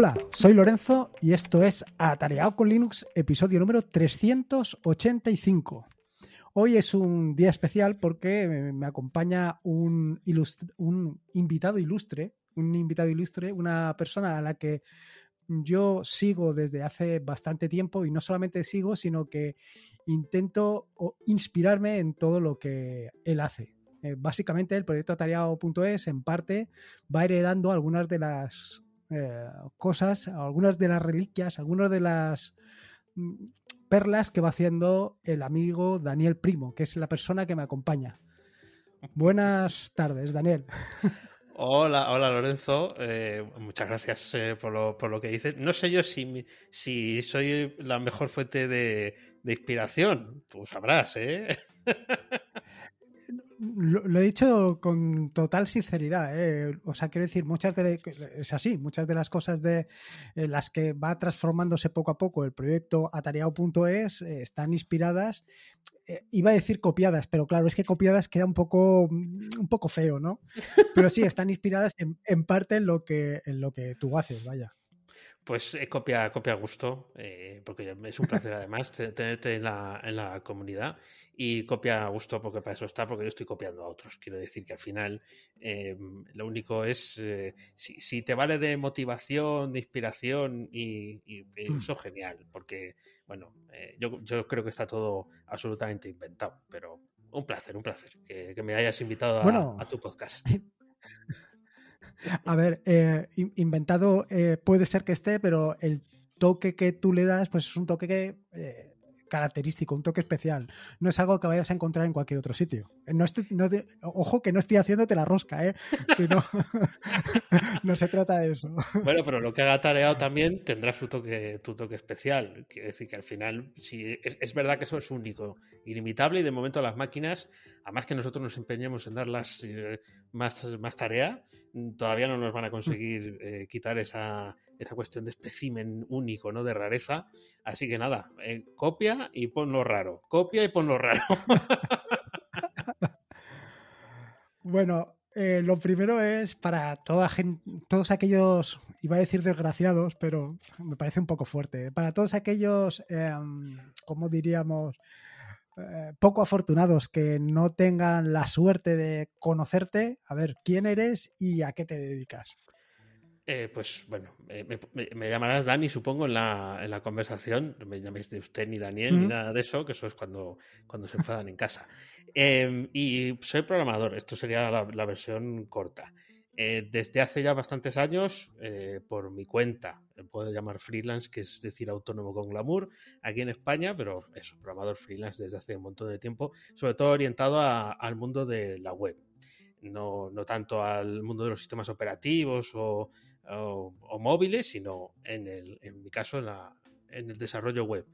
Hola, soy Lorenzo y esto es Atareado con Linux, episodio número 385. Hoy es un día especial porque me acompaña un, invitado ilustre, un invitado ilustre, una persona a la que yo sigo desde hace bastante tiempo y no solamente sigo, sino que intento inspirarme en todo lo que él hace. Eh, básicamente el proyecto atareado.es en parte va heredando algunas de las eh, cosas, algunas de las reliquias, algunas de las mm, perlas que va haciendo el amigo Daniel Primo, que es la persona que me acompaña. Buenas tardes, Daniel. Hola, hola Lorenzo. Eh, muchas gracias eh, por, lo, que dices. No sé yo si, si soy la mejor fuente de, inspiración. Tú sabrás, ¿eh? lo, he dicho con total sinceridad. ¿eh? O sea, quiero decir, muchas de, es así, muchas de las cosas de eh, las que va transformándose poco a poco el proyecto atareado.es eh, están inspiradas, iba a decir copiadas, pero claro, es que copiadas queda un poco, mm, un poco feo, ¿no? Pero sí, están inspiradas en, en parte en lo, que, en lo que tú haces, vaya. Pues copia, copia a gusto, porque es un placer además tenerte en la, en la comunidad y copia a gusto porque para eso está, porque yo estoy copiando a otros. Quiero decir que al final eh, lo único es, eh, si, te vale de motivación, de inspiración, y, hmm. eso genial, porque, bueno, eh, yo, yo, creo que está todo absolutamente inventado, pero un placer, un placer que, me hayas invitado a, a tu podcast. a ver, inventado puede ser que esté, pero el toque que tú le das, pues es un toque que característico, un toque especial. No es algo que vayas a encontrar en cualquier otro sitio. Eh, ojo que no estoy haciéndote la rosca, ¿eh? no, se trata de eso. Bueno, pero lo que haga tareado también tendrá su toque, tu toque especial. Quiere decir que al final, si es, verdad que eso es único, inimitable y de momento las máquinas, a más que nosotros nos empeñemos en darlas eh, más, más tarea, mm, todavía no nos van a mm. conseguir eh, quitar esa esa cuestión de espécimen único, ¿no? De rareza. Así que nada, eh, copia y ponlo raro. Copia y ponlo raro. bueno, eh, lo primero es para toda gente, todos aquellos, iba a decir desgraciados, pero me parece un poco fuerte. ¿eh? Para todos aquellos, em, como diríamos? poco afortunados que no tengan la suerte de conocerte, a ver quién eres y a qué te dedicas. Eh, pues bueno, me, llamarás Dani, supongo, en la, en la conversación. No me llaméis de usted ni Daniel ni nada de eso, que eso es cuando, cuando se enfadan en casa. Em, y soy programador, esto sería la, versión corta. Eh, desde hace ya bastantes años, eh, por mi cuenta, puedo llamar freelance, que es decir autónomo con glamour, aquí en España, pero eso, programador freelance desde hace un montón de tiempo, sobre todo orientado al mundo de la web. no tanto al mundo de los sistemas operativos o, o, móviles, sino en, el, en mi caso en, el desarrollo web.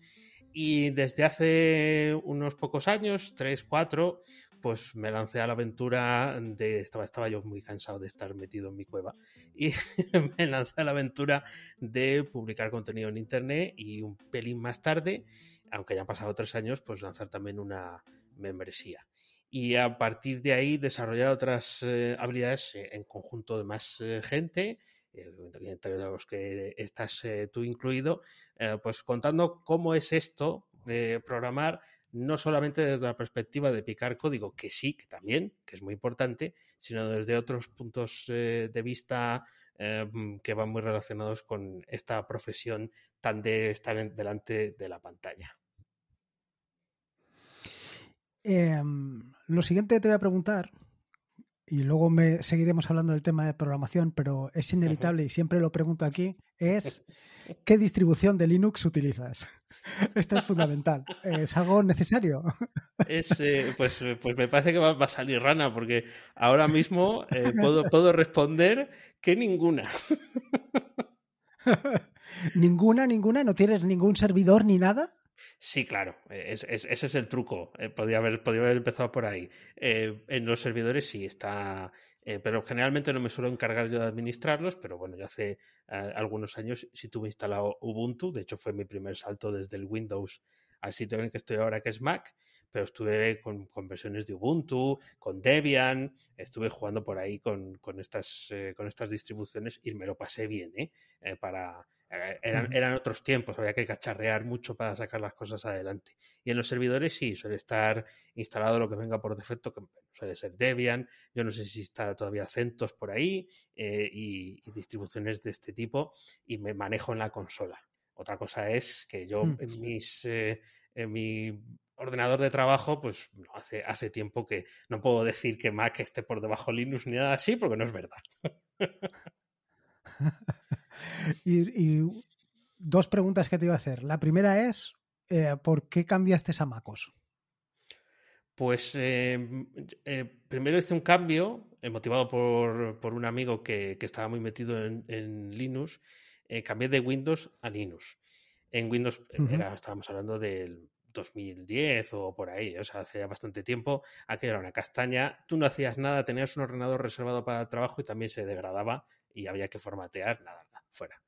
Y desde hace unos pocos años, tres, cuatro, pues me lancé a la aventura de. Estaba, estaba yo muy cansado de estar metido en mi cueva. Y me lancé a la aventura de publicar contenido en internet y un pelín más tarde, aunque hayan pasado tres años, pues lanzar también una membresía. Y a partir de ahí desarrollar otras eh, habilidades eh, en conjunto de más eh, gente eh, entre los que estás eh, tú incluido, eh, pues contando cómo es esto de programar no solamente desde la perspectiva de picar código, que sí, que también, que es muy importante, sino desde otros puntos de vista em, que van muy relacionados con esta profesión tan de estar delante de la pantalla. Em, lo siguiente te voy a preguntar y luego me seguiremos hablando del tema de programación, pero es inevitable y siempre lo pregunto aquí, es ¿qué distribución de Linux utilizas? Esto es fundamental, eh, es algo necesario. Eh, pues, eh, pues, me parece que va, a salir rana, porque ahora mismo puedo, puedo responder que ninguna. ¿Ninguna, ninguna? ¿No tienes ningún servidor ni nada? Sí, claro, e-, ese es el truco. Eh, podría, haber, haber empezado por ahí. Eh, en los servidores sí está, eh, pero generalmente no me suelo encargar yo de administrarlos, pero bueno, yo hace algunos años sí tuve instalado Ubuntu, de hecho fue mi primer salto desde el Windows al sitio en el que estoy ahora, que es Mac, pero estuve con, versiones de Ubuntu, con Debian, estuve jugando por ahí con, estas, con estas distribuciones y me lo pasé bien, Eh, para, eh, eran, otros tiempos, había que cacharrear mucho para sacar las cosas adelante. Y en los servidores sí, suele estar instalado lo que venga por defecto, que suele ser Debian, yo no sé si está todavía CentOS por ahí eh, y, distribuciones de este tipo, y me manejo en la consola. Otra cosa es que yo hmm. eh, en, mi ordenador de trabajo, pues hace, hace tiempo que no puedo decir que Mac esté por debajo de Linux ni nada así, porque no es verdad. y, dos preguntas que te iba a hacer. La primera es, eh, ¿por qué cambiaste a Macos? Pues eh, eh, primero hice un cambio motivado por, por un amigo que, estaba muy metido en, Linux. cambié de Windows a Linux. En Windows era, estábamos hablando del 2010 o por ahí, o sea, hace bastante tiempo, aquello era una castaña, tú no hacías nada, tenías un ordenador reservado para el trabajo y también se degradaba y había que formatear, nada, fuera.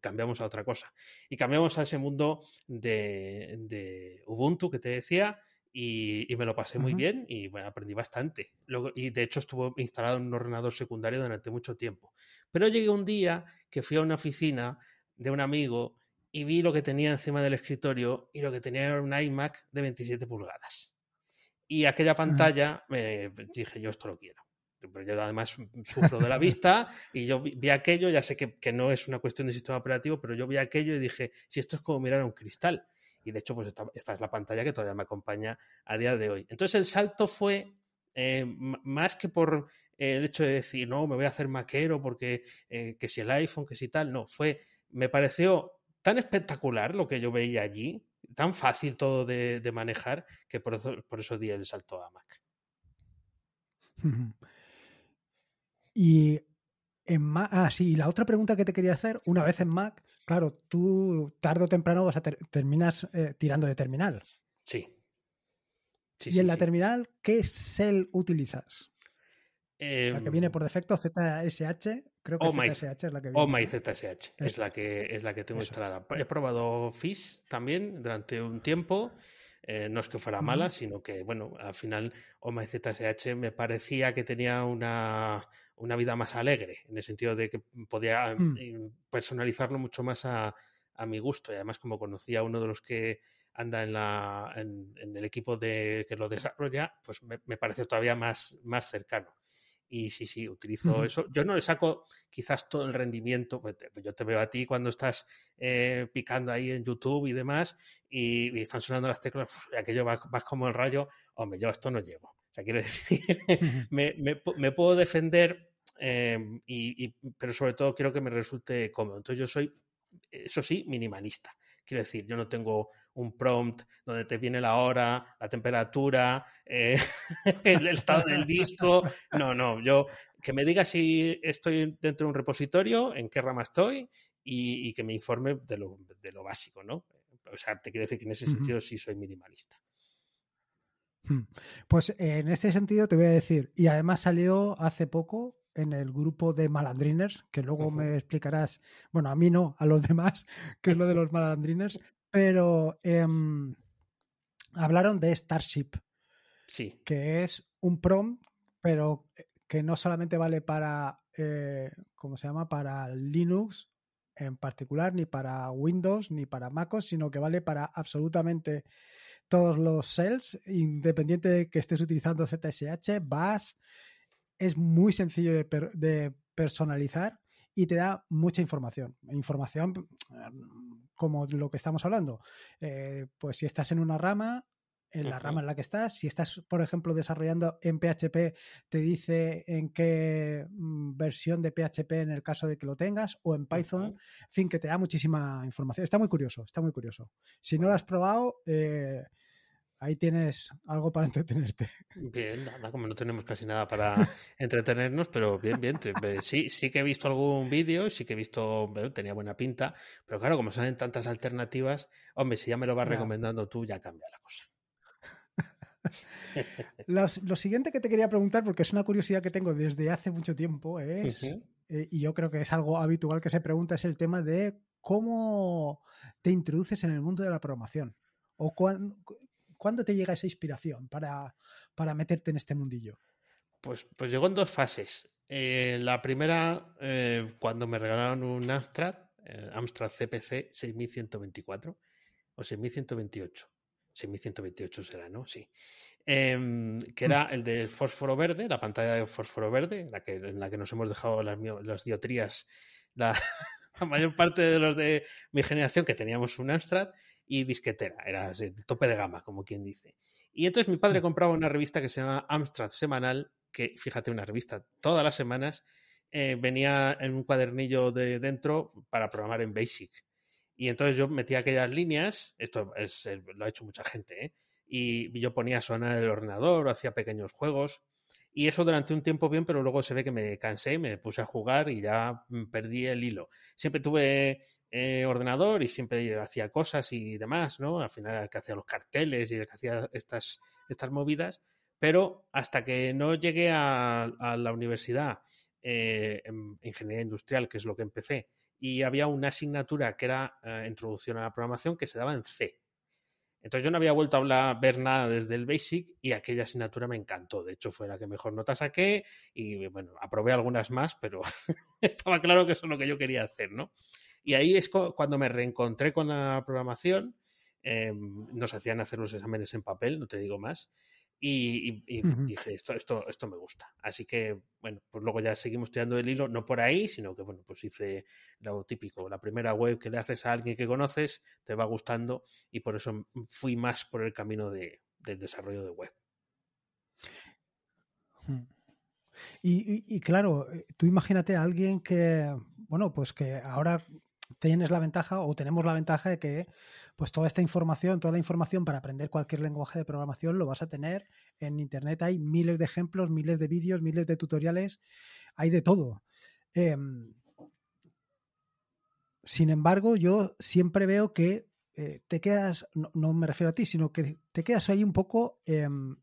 cambiamos a otra cosa. Y cambiamos a ese mundo de, de Ubuntu que te decía. Y, me lo pasé muy bien y bueno, aprendí bastante. Luego, y de hecho estuvo instalado en un ordenador secundario durante mucho tiempo. Pero llegué un día que fui a una oficina de un amigo y vi lo que tenía encima del escritorio y lo que tenía era un iMac de 27 pulgadas. Y aquella ah. pantalla me eh, dije, yo esto lo quiero pero yo además sufro de la vista y yo vi, aquello, ya sé que, no es una cuestión de sistema operativo, pero yo vi aquello y dije, si esto es como mirar a un cristal. Y de hecho, pues esta, es la pantalla que todavía me acompaña a día de hoy. Entonces el salto fue eh, más que por eh, el hecho de decir, no, me voy a hacer maquero porque eh, que si el iPhone, que si tal, no, fue, me pareció tan espectacular lo que yo veía allí, tan fácil todo de, de manejar, que por eso, por eso di el salto a Mac. Y en Mac, ah, sí, la otra pregunta que te quería hacer, una vez en Mac, claro, tú tarde o temprano vas terminas eh, tirando de terminal. Sí. sí y en la terminal, ¿qué cell utilizas? la que viene em. por defecto, ZSH. Creo que ZSH oh es la que oh viene. Oh my ZSH es la que, es la tengo instalada. He probado Fish también durante un tiempo. Eh, no es que fuera mala, sino que, bueno, al final ZSH oh me parecía que tenía una, una vida más alegre, en el sentido de que podía em, mm. em, personalizarlo mucho más a, mi gusto. Y además, como conocía a uno de los que anda en, la, en, el equipo de, que lo desarrolla, pues me, me parece todavía más, más cercano. Y sí, sí, utilizo eso. Yo no le saco quizás todo el rendimiento. Pues yo te veo a ti cuando estás eh, picando ahí en YouTube y demás y, están sonando las teclas, aquello vas, como el rayo. Hombre, yo esto no llego. O sea, quiero decir, me, puedo defender, em, y, pero sobre todo quiero que me resulte cómodo. Entonces yo soy, eso sí, minimalista. Quiero decir, yo no tengo un prompt donde te viene la hora, la temperatura, eh, el, estado del disco. No, no, yo que me diga si estoy dentro de un repositorio, en qué rama estoy y, que me informe de lo, básico, ¿no? O sea, te quiero decir que en ese sentido sí soy minimalista. Hmm. Pues eh, en ese sentido te voy a decir, y además salió hace poco en el grupo de malandriners, que luego me explicarás, bueno, a mí no, a los demás, que es lo de los malandriners, pero em, hablaron de Starship, sí. que es un prom, pero eh, que no solamente vale para, eh, ¿cómo se llama?, para Linux en particular, ni para Windows, ni para MacOS, sino que vale para absolutamente todos los cells, independiente de que estés utilizando ZSH, vas es muy sencillo de, personalizar y te da mucha información. Información mm, como lo que estamos hablando. Eh, pues si estás en una rama, en la rama en la que estás. Si estás, por ejemplo, desarrollando en PHP, te dice en qué mm, versión de PHP en el caso de que lo tengas, o en Python, en fin, que te da muchísima información. Está muy curioso, está muy curioso. Si no lo has probado, eh, ahí tienes algo para entretenerte. Bien, nada, como no tenemos casi nada para entretenernos, pero bien, bien. Sí, sí que he visto algún vídeo, sí que he visto, tenía buena pinta, pero claro, como salen tantas alternativas, hombre, si ya me lo vas recomendando tú, ya cambia la cosa. lo siguiente que te quería preguntar, porque es una curiosidad que tengo desde hace mucho tiempo, eh, y yo creo que es algo habitual que se pregunta, es el tema de cómo te introduces en el mundo de la programación. O cuándo te llega esa inspiración para, meterte en este mundillo. Pues, pues llegó en dos fases. Eh, la primera, eh, cuando me regalaron un Amstrad, Amstrad CPC 6124 o 6128. 6128 será, ¿no? Sí. Em, que mm. era el del fósforo verde, la pantalla de fósforo verde, la que, en la que nos hemos dejado las, las diotrías, la, mayor parte de los de mi generación que teníamos un Amstrad y disquetera, era el tope de gama, como quien dice. Y entonces mi padre mm. compraba una revista que se llama Amstrad Semanal, que fíjate, una revista todas las semanas, eh, venía en un cuadernillo de dentro para programar en Basic. Y entonces yo metía aquellas líneas, esto es, eh, lo ha hecho mucha gente, ¿eh? y yo ponía a sonar el ordenador, hacía pequeños juegos, y eso durante un tiempo bien, pero luego se ve que me cansé, me puse a jugar y ya mm, perdí el hilo. Siempre tuve eh, ordenador y siempre hacía cosas y demás, ¿no? Al final era el que hacía los carteles y el que hacía estas, estas movidas, pero hasta que no llegué a, la universidad, en ingeniería industrial, que es lo que empecé, y había una asignatura que era eh, introducción a la programación que se daba en C. Entonces yo no había vuelto a ver nada desde el Basic y aquella asignatura me encantó. De hecho fue la que mejor nota saqué y eh, bueno, aprobé algunas más, pero estaba claro que eso es lo que yo quería hacer, ¿no? Y ahí es cuando me reencontré con la programación. Em, nos hacían hacer los exámenes en papel, no te digo más, y, dije, esto, esto, esto me gusta. Así que, bueno, pues luego ya seguimos tirando el hilo, no por ahí, sino que, bueno, pues hice lo típico, la primera web que le haces a alguien que conoces, te va gustando y por eso fui más por el camino de, del desarrollo de web. Y, y, y, claro, eh, tú imagínate a alguien que, bueno, pues que ahora tienes la ventaja o tenemos la ventaja de que pues toda esta información, toda la información para aprender cualquier lenguaje de programación lo vas a tener en internet. Hay miles de ejemplos, miles de vídeos, miles de tutoriales, hay de todo. Em, sin embargo, yo siempre veo que eh, te quedas, no, me refiero a ti, sino que te quedas ahí un poco em,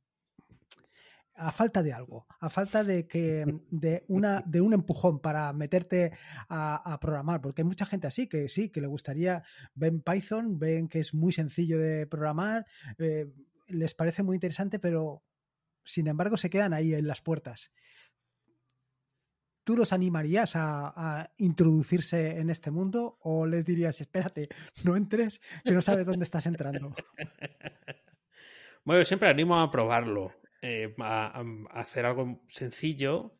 a falta de algo, a falta de que de una de un empujón para meterte a, programar, porque hay mucha gente así que sí que le gustaría ven Python, ven que es muy sencillo de programar, eh, les parece muy interesante, pero sin embargo se quedan ahí en las puertas. ¿Tú los animarías a, a introducirse en este mundo o les dirías espérate no entres que no sabes dónde estás entrando? Bueno, yo siempre animo a probarlo. Eh, a, hacer algo sencillo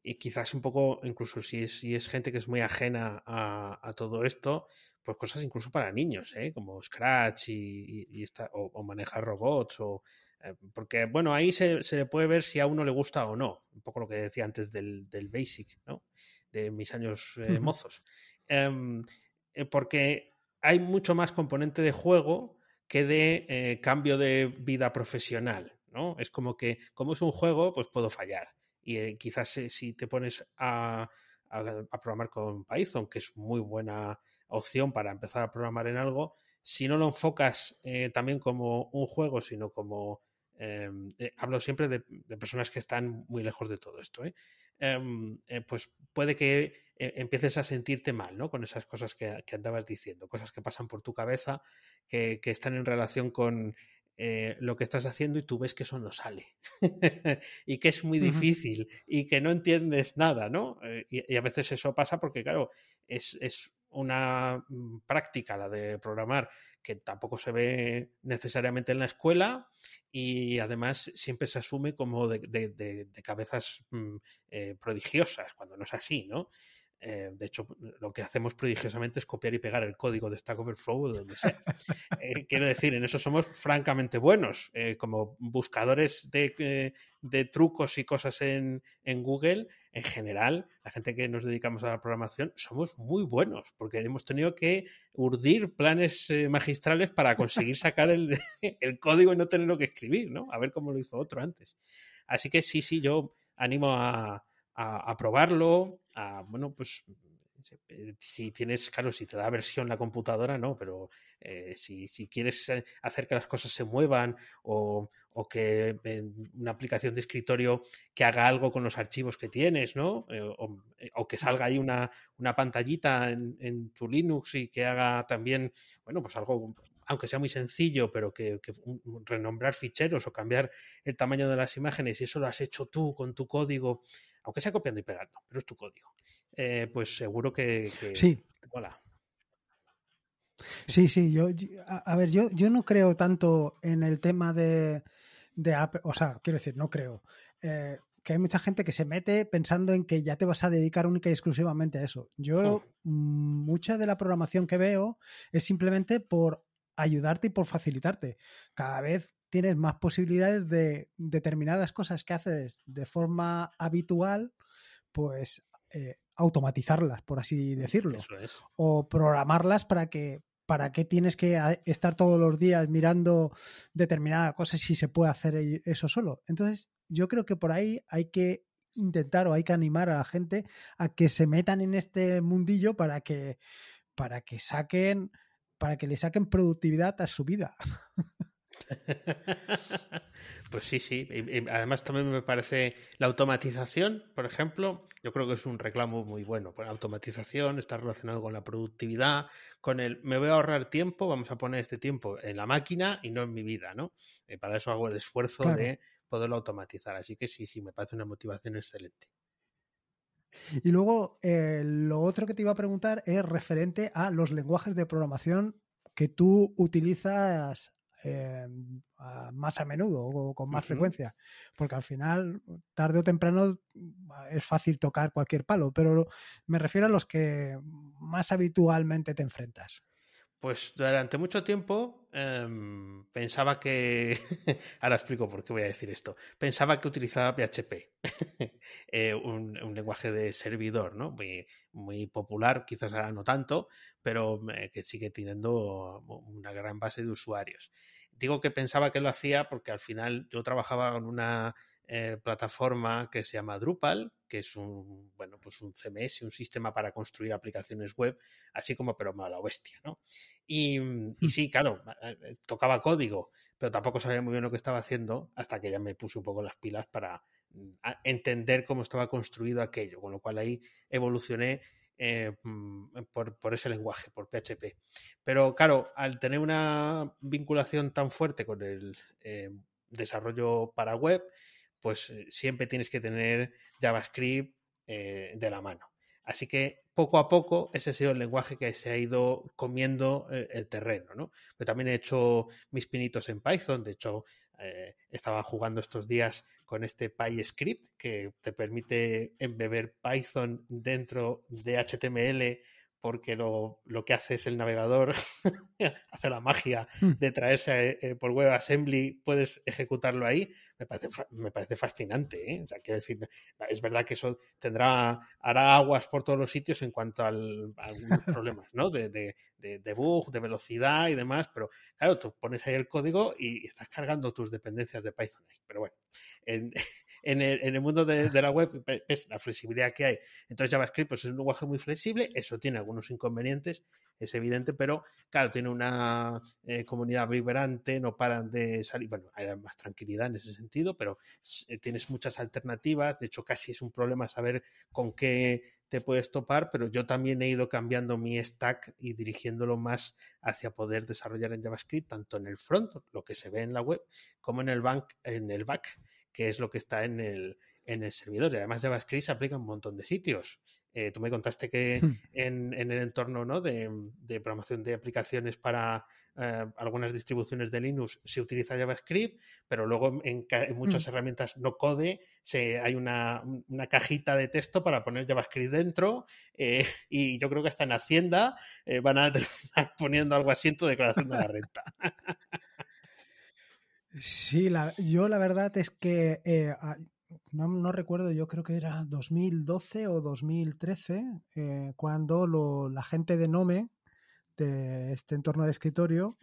y quizás un poco, incluso si es, si es gente que es muy ajena a, todo esto, pues cosas incluso para niños, ¿eh? como Scratch y, o, manejar robots, o, eh, porque bueno, ahí se, le puede ver si a uno le gusta o no, un poco lo que decía antes del, Basic, ¿no? de mis años mozos, em, porque hay mucho más componente de juego que de cambio de vida profesional, ¿no? Es como que, como es un juego, pues puedo fallar. Y eh, quizás si te pones a, a, programar con Python, que es muy buena opción para empezar a programar en algo, si no lo enfocas eh, también como un juego, sino como... Em, eh, hablo siempre de, personas que están muy lejos de todo esto, em, pues puede que empieces a sentirte mal ¿no? con esas cosas que, andabas diciendo, cosas que pasan por tu cabeza, que están en relación con eh, lo que estás haciendo y tú ves que eso no sale y que es muy difícil y que no entiendes nada, ¿no? Eh, y, a veces eso pasa porque, claro, es, una mm, práctica la de programar que tampoco se ve necesariamente en la escuela y además siempre se asume como de, de, cabezas mm, eh, prodigiosas, cuando no es así, ¿no? Eh, de hecho, lo que hacemos prodigiosamente es copiar y pegar el código de Stack Overflow de donde sea. Eh, quiero decir, en eso somos francamente buenos. Eh, como buscadores de, trucos y cosas en, Google, en general, la gente que nos dedicamos a la programación, somos muy buenos, porque hemos tenido que urdir planes magistrales para conseguir sacar el, código y no tenerlo que escribir, ¿no? A ver cómo lo hizo otro antes. Así que sí, sí, yo animo a, a, a probarlo bueno, pues si tienes, claro, si te da versión la computadora, no, pero eh, si, quieres eh, hacer que las cosas se muevan o, que una aplicación de escritorio que haga algo con los archivos que tienes, ¿no? Eh, o, que salga ahí una, pantallita en, tu Linux y que haga también, bueno, pues algo aunque sea muy sencillo, pero que, renombrar ficheros o cambiar el tamaño de las imágenes, y eso lo has hecho tú con tu código, aunque sea copiando y pegando, pero es tu código, eh, pues seguro que, sí. Sí, sí, yo, a, ver, yo, yo no creo tanto en el tema de, o sea, quiero decir, no creo. Eh, que hay mucha gente que se mete pensando en que ya te vas a dedicar única y exclusivamente a eso. Yo, hmm. mucha de la programación que veo es simplemente por ayudarte y por facilitarte. Cada vez tienes más posibilidades de determinadas cosas que haces de forma habitual, pues eh, automatizarlas, por así mm, decirlo. O programarlas para que ¿Para qué tienes que estar todos los días mirando determinadas cosas si se puede hacer e-, eso solo? Entonces, yo creo que por ahí hay que intentar o hay que animar a la gente a que se metan en este mundillo para que, para que saquen para que le saquen productividad a su vida. Pues sí, sí. Además también me parece la automatización, por ejemplo, yo creo que es un reclamo muy bueno. La automatización está relacionado con la productividad, con el me voy a ahorrar tiempo, vamos a poner este tiempo en la máquina y no en mi vida, ¿no? Eh, para eso hago el esfuerzo de poderlo automatizar. Así que sí, sí, me parece una motivación excelente. Y luego, eh, lo otro que te iba a preguntar es referente a los lenguajes de programación que tú utilizas eh, más a menudo o con más frecuencia. Porque al final, tarde o temprano, es fácil tocar cualquier palo, pero me refiero a los que más habitualmente te enfrentas. Pues durante mucho tiempo em, pensaba que. Ahora explico por qué voy a decir esto. Pensaba que utilizaba PHP, eh, un, lenguaje de servidor, ¿no? Muy, muy popular, quizás ahora no tanto, pero que sigue teniendo una gran base de usuarios. Digo que pensaba que lo hacía porque al final yo trabajaba con una eh, plataforma que se llama Drupal, que es un, bueno, pues un CMS, un sistema para construir aplicaciones web, así como, pero mala bestia, ¿no? Y, mm, mm. sí, claro, eh, tocaba código, pero tampoco sabía muy bien lo que estaba haciendo hasta que ya me puse un poco las pilas para mm, entender cómo estaba construido aquello, con lo cual ahí evolucioné eh, por, ese lenguaje, por PHP. Pero claro, al tener una vinculación tan fuerte con el desarrollo para web, pues eh, siempre tienes que tener JavaScript eh, de la mano. Así que poco a poco ese ha sido el lenguaje que se ha ido comiendo eh, el terreno, ¿no? Pero también he hecho mis pinitos en Python, de hecho estaba jugando estos días con este PyScript que te permite embeber Python dentro de HTML porque lo, que hace es el navegador, hace la magia hmm. de traerse eh, por WebAssembly, puedes ejecutarlo ahí, me parece, fascinante. ¿eh? decir, es verdad que eso tendrá, hará aguas por todos los sitios en cuanto a algunos problemas ¿no? de, de, de, bug, de velocidad y demás, pero claro, tú pones ahí el código y estás cargando tus dependencias de Python Pero bueno, en, en el, mundo de, la web es la flexibilidad que hay. Entonces JavaScript pues, es un lenguaje muy flexible, eso tiene algunos inconvenientes, es evidente, pero claro, tiene una eh, comunidad vibrante, no paran de salir, bueno, hay más tranquilidad en ese sentido, pero eh, tienes muchas alternativas, de hecho casi es un problema saber con qué te puedes topar, pero yo también he ido cambiando mi stack y dirigiéndolo más hacia poder desarrollar en JavaScript, tanto en el front, lo que se ve en la web, como en el, bank, en el back, que es lo que está en el, en el servidor. Y además JavaScript se aplica en un montón de sitios. Eh, tú me contaste que hmm. en, el entorno de, programación de aplicaciones para eh, algunas distribuciones de Linux se utiliza JavaScript, pero luego en, hmm. muchas herramientas no code se, hay una, cajita de texto para poner JavaScript dentro eh, y yo creo que hasta en Hacienda van a terminar poniendo algo así en tu declaración de la renta. Sí, la, yo la verdad es que eh, no, recuerdo, yo creo que era 2012 o 2013, eh, cuando la gente de Nome, de este entorno de escritorio,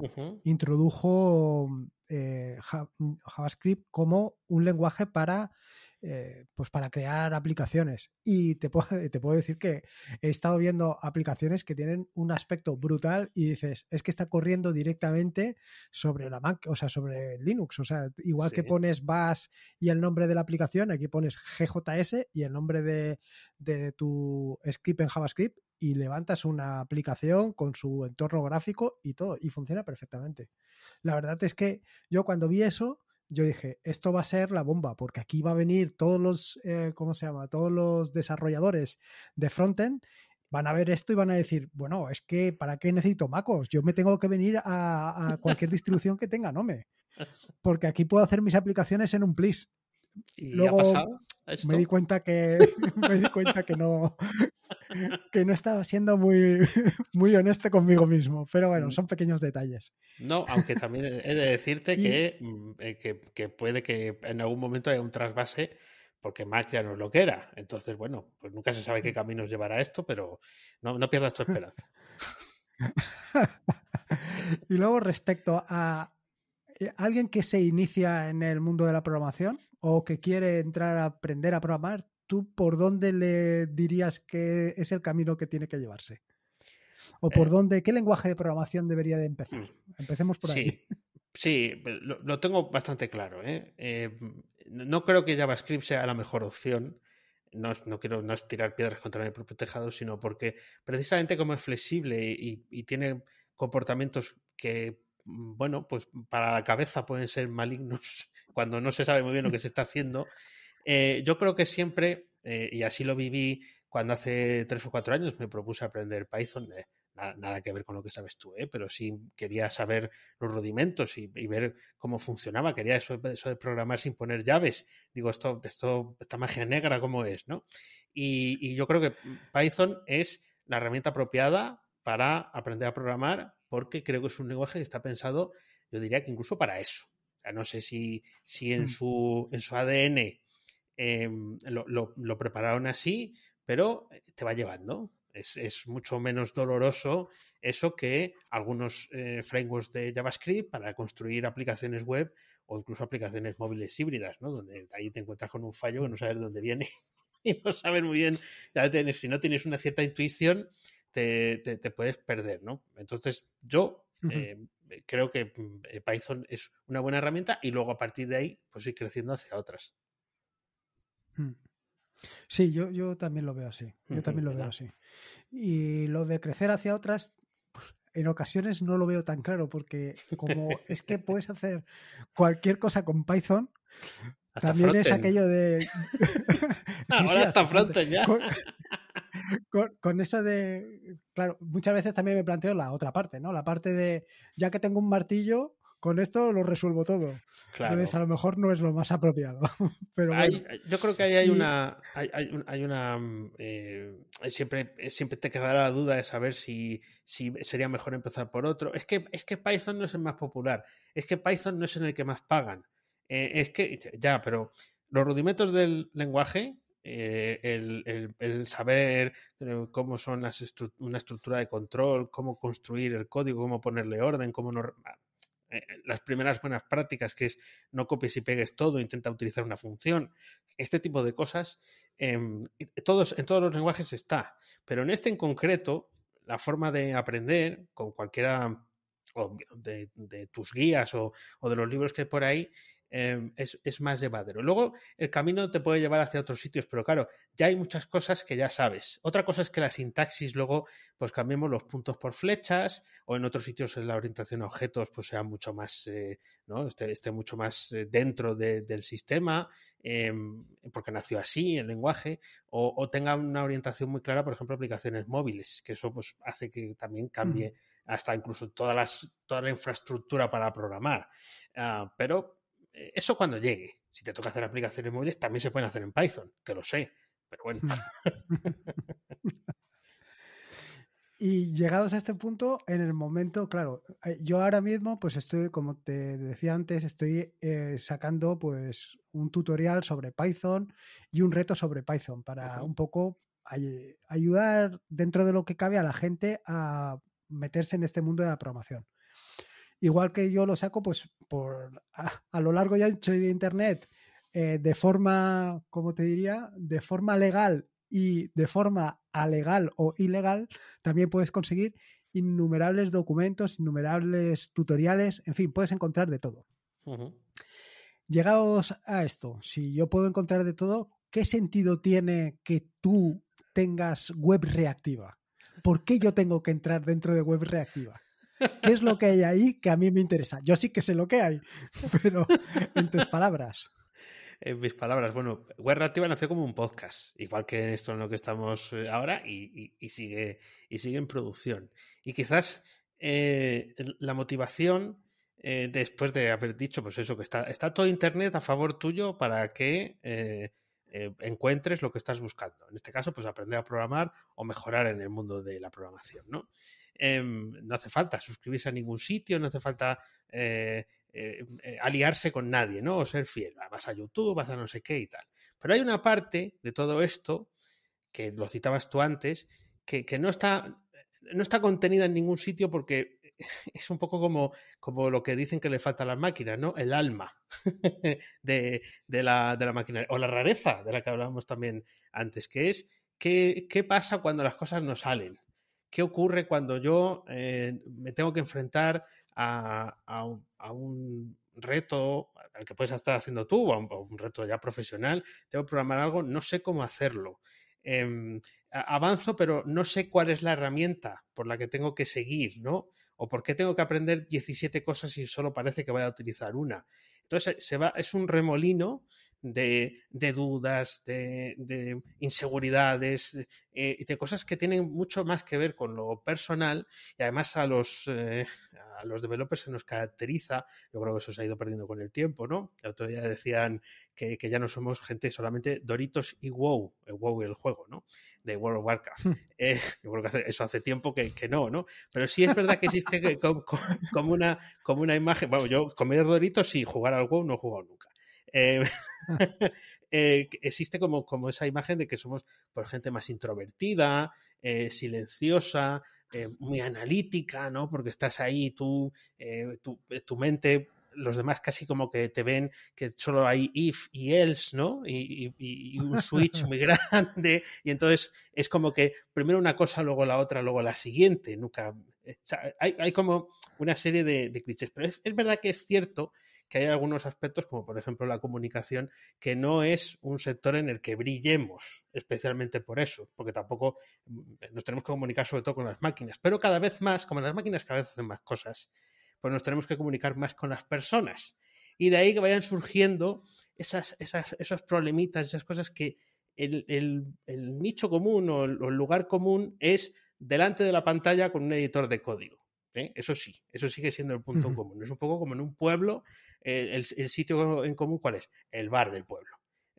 introdujo eh, mm, JavaScript como un lenguaje para eh, pues para crear aplicaciones. Y te puedo, te puedo decir que he estado viendo aplicaciones que tienen un aspecto brutal y dices, es que está corriendo directamente sobre la Mac, o sea, sobre Linux. O sea, igual que pones Bash y el nombre de la aplicación, aquí pones GJS y el nombre de, de tu script en JavaScript y levantas una aplicación con su entorno gráfico y todo, y funciona perfectamente. La verdad es que yo cuando vi eso yo dije, esto va a ser la bomba, porque aquí va a venir todos los, eh, ¿cómo se llama? Todos los desarrolladores de frontend van a ver esto y van a decir, bueno, es que ¿para qué necesito MacOS? Yo me tengo que venir a, cualquier distribución que tenga me porque aquí puedo hacer mis aplicaciones en un plis. ¿Y Luego, me di cuenta que me di cuenta que no que no estaba siendo muy, muy honesto conmigo mismo. Pero bueno, mm. son pequeños detalles. No, aunque también he de decirte mm, eh, que, puede que en algún momento haya un trasvase porque Mac ya no es lo que era. Entonces, bueno, pues nunca se sabe qué mm. caminos llevará esto, pero no, no pierdas tu esperanza. y luego respecto a eh, alguien que se inicia en el mundo de la programación o que quiere entrar a aprender a programar, ¿tú por dónde le dirías que es el camino que tiene que llevarse? ¿O eh por dónde, qué lenguaje de programación debería de empezar? Mm. Empecemos por ahí. Sí, lo, tengo bastante claro. ¿eh? Eh, no creo que JavaScript sea la mejor opción. No, quiero no tirar piedras contra mi propio tejado, sino porque precisamente como es flexible y, y tiene comportamientos que, mm, bueno, pues para la cabeza pueden ser malignos cuando no se sabe muy bien lo que se está haciendo, eh, yo creo que siempre, eh, y así lo viví cuando hace tres o cuatro años me propuse aprender Python, eh, nada, que ver con lo que sabes tú, pero sí quería saber los rudimentos y, ver cómo funcionaba, quería eso, eso, de programar sin poner llaves. Digo, esto, esto, esta magia negra, ¿cómo es? ¿no? Y, yo creo que Python es la herramienta apropiada para aprender a programar porque creo que es un lenguaje que está pensado, yo diría que incluso para eso. no sé si, si en, mm. su, en su ADN Em, lo, prepararon así, pero eh, te va llevando. Es, mucho menos doloroso eso que algunos eh, frameworks de JavaScript para construir aplicaciones web o incluso aplicaciones móviles híbridas, ¿no? Donde ahí te encuentras con un fallo que no sabes de dónde viene y no sabes muy bien. si no tienes una cierta intuición, te, puedes perder, ¿no? Entonces, yo eh, creo que mm, Python es una buena herramienta y luego a partir de ahí, pues ir creciendo hacia otras. Mm. Sí, yo, yo también lo veo así. Yo también lo veo así. Y lo de crecer hacia otras, pues, en ocasiones no lo veo tan claro, porque como es que puedes hacer cualquier cosa con Python, también es aquello de. hasta, ya. Con, eso esa de. Claro, muchas veces también me planteo la otra parte, ¿no? La parte de. Ya que tengo un martillo, con esto lo resuelvo todo. Entonces, a lo mejor no es lo más apropiado. Pero yo creo que ahí hay una. Hay, una. Mm, eh, siempre, eh, siempre te quedará la duda de saber si, si sería mejor empezar por otro. Es que, es que Python no es el más popular. Es que Python no es en el que más pagan. Eh, es que. Ya, pero los rudimentos del lenguaje el, saber cómo son las una estructura de control, cómo construir el código, cómo ponerle orden, cómo no... Eh, las primeras buenas prácticas, que es no copies y pegues todo, intenta utilizar una función, este tipo de cosas, em, todos, en todos los lenguajes está, pero en este en concreto, la forma de aprender con cualquiera de, tus guías o, o, de los libros que hay por ahí Em, es, más llevadero. Luego el camino te puede llevar hacia otros sitios, pero claro, ya hay muchas cosas que ya sabes. Otra cosa es que la sintaxis luego, pues cambiemos los puntos por flechas o en otros sitios en la orientación a objetos, pues sea mucho más, eh, ¿no? Esté, mucho más eh, dentro del sistema, em, porque nació así el lenguaje, o, tenga una orientación muy clara, por ejemplo, aplicaciones móviles, que eso pues hace que también cambie hasta incluso toda la infraestructura para programar. Ah, pero eh, eso cuando llegue. Si te toca hacer aplicaciones móviles, también se pueden hacer en Python, que lo sé, pero bueno. Y llegados a este punto, en el momento, claro, eh, yo ahora mismo, pues estoy, como te decía antes, estoy eh, sacando pues un tutorial sobre Python y un reto sobre Python para un poco ayudar dentro de lo que cabe a la gente a meterse en este mundo de la programación. Igual que yo lo saco, pues, por a, lo largo y ancho de internet, eh, de forma, como te diría? De forma legal y de forma alegal o ilegal, también puedes conseguir innumerables documentos, innumerables tutoriales, en fin, puedes encontrar de todo. Llegados a esto, si yo puedo encontrar de todo, ¿qué sentido tiene que tú tengas web reactiva? ¿Por qué yo tengo que entrar dentro de web reactiva? ¿Qué es lo que hay ahí que a mí me interesa? Yo sí que sé lo que hay, pero en tus palabras. En mis palabras, bueno, Web Reactiva nació como un podcast, igual que en esto en lo que estamos eh, ahora, y, sigue, y sigue en producción. Y quizás eh, la motivación, eh, después de haber dicho, pues eso, que está, está todo Internet a favor tuyo para que encuentres lo que estás buscando. En este caso, pues aprender a programar o mejorar en el mundo de la programación, ¿no? Em, no hace falta suscribirse a ningún sitio, no hace falta eh, eh, em, eh, aliarse con nadie, ¿no? O ser fiel. Ah, vas a YouTube, vas a no sé qué y tal. Pero hay una parte de todo esto, que lo citabas tú antes, que, no, está, no está contenida en ningún sitio porque es un poco como, como, lo que dicen que le falta a las máquinas, ¿no? El alma de, de, la, de la máquina. O la rareza de la que hablábamos también antes, que es qué, qué pasa cuando las cosas no salen, qué ocurre cuando yo eh, me tengo que enfrentar a, un, reto al que puedes estar haciendo tú, a un, a un, reto ya profesional, tengo que programar algo, no sé cómo hacerlo. Em, avanzo, pero no sé cuál es la herramienta por la que tengo que seguir, ¿no? o por qué tengo que aprender 17 cosas y solo parece que voy a utilizar una. Entonces se va, es un remolino de, dudas, de, inseguridades eh, y de cosas que tienen mucho más que ver con lo personal y además a los, eh, a los developers se nos caracteriza, yo creo que eso se ha ido perdiendo con el tiempo, ¿no? El otro día decían que, ya no somos gente solamente Doritos y WoW, el WoW el juego, ¿no? De World of Warcraft. Hmm. Eh, yo creo que eso hace tiempo que, que, no, ¿no? Pero sí es verdad que existe como, una, como una imagen, bueno, yo comer Doritos y jugar al WoW no he jugado nunca eh, ah. eh, existe como, como esa imagen de que somos por gente más introvertida, eh, silenciosa, muy analítica, ¿no? Porque estás ahí, tú, tu, mente los demás casi como que te ven que solo hay if y else, ¿no? Y, un switch muy grande. Y entonces es como que primero una cosa, luego la otra, luego la siguiente. Nunca. hay, como una serie de, de clichés. Pero es, verdad que es cierto que hay algunos aspectos, como por ejemplo la comunicación, que no es un sector en el que brillemos, especialmente por eso, porque tampoco mm, nos tenemos que comunicar sobre todo con las máquinas, pero cada vez más, como las máquinas cada vez hacen más cosas, pues nos tenemos que comunicar más con las personas. Y de ahí que vayan surgiendo esas, esas, esos problemitas, esas cosas que el, el, nicho común o el, lugar común es delante de la pantalla con un editor de código. ¿eh? Eso sí, eso sigue siendo el punto común. Es un poco como en un pueblo el, sitio en común, ¿cuál es? El bar del pueblo,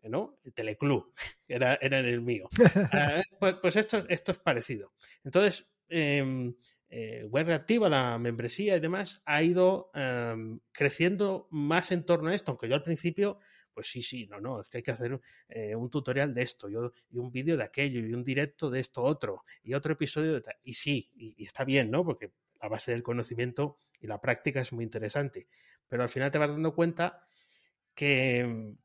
¿no? El teleclub, era, era el mío. Ah, pues, pues, esto, esto es parecido. Entonces, em, eh, web reactiva, la membresía y demás, ha ido em, creciendo más en torno a esto, aunque yo al principio, pues sí, sí, no, no, es que hay que hacer eh, un tutorial de esto, yo, y un vídeo de aquello, y un directo de esto otro, y otro episodio de Y sí, y, y, está bien, ¿no? Porque la base del conocimiento y la práctica es muy interesante. Pero al final te vas dando cuenta que,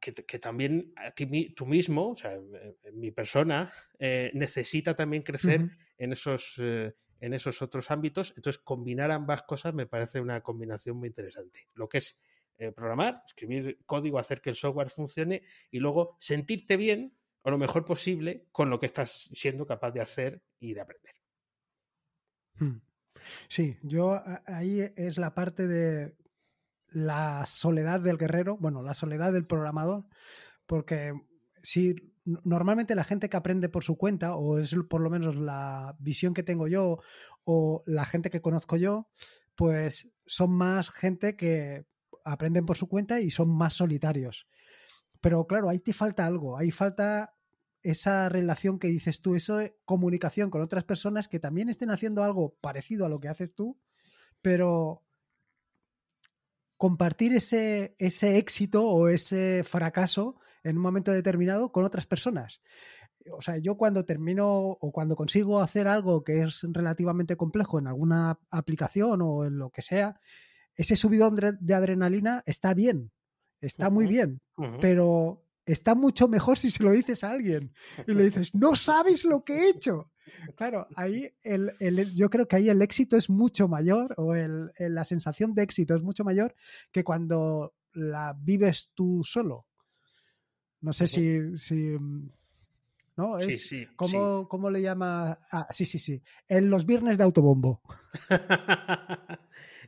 también a tú mismo, o sea, eh, eh, mi persona, eh, necesita también crecer en, esos, en esos otros ámbitos. Entonces, combinar ambas cosas me parece una combinación muy interesante. Lo que es programar, escribir código, hacer que el software funcione y luego sentirte bien o lo mejor posible con lo que estás siendo capaz de hacer y de aprender. Hmm. Sí, yo ahí es la parte de la soledad del guerrero, bueno, la soledad del programador, porque si normalmente la gente que aprende por su cuenta, o es por lo menos la visión que tengo yo, o la gente que conozco yo, pues son más gente que aprenden por su cuenta y son más solitarios. Pero claro, ahí te falta algo, ahí falta esa relación que dices tú, esa comunicación con otras personas que también estén haciendo algo parecido a lo que haces tú, pero compartir ese, ese éxito o ese fracaso en un momento determinado con otras personas. O sea, yo cuando termino o cuando consigo hacer algo que es relativamente complejo en alguna aplicación o en lo que sea, ese subidón de adrenalina está bien, está muy bien, pero está mucho mejor si se lo dices a alguien y le dices, no sabes lo que he hecho. Claro, ahí el, yo creo que ahí el éxito es mucho mayor o el, la sensación de éxito es mucho mayor que cuando la vives tú solo. No sé si, si mm, ¿no? Es, ¿cómo, le llama? Ah, sí, sí, sí. En los viernes de autobombo.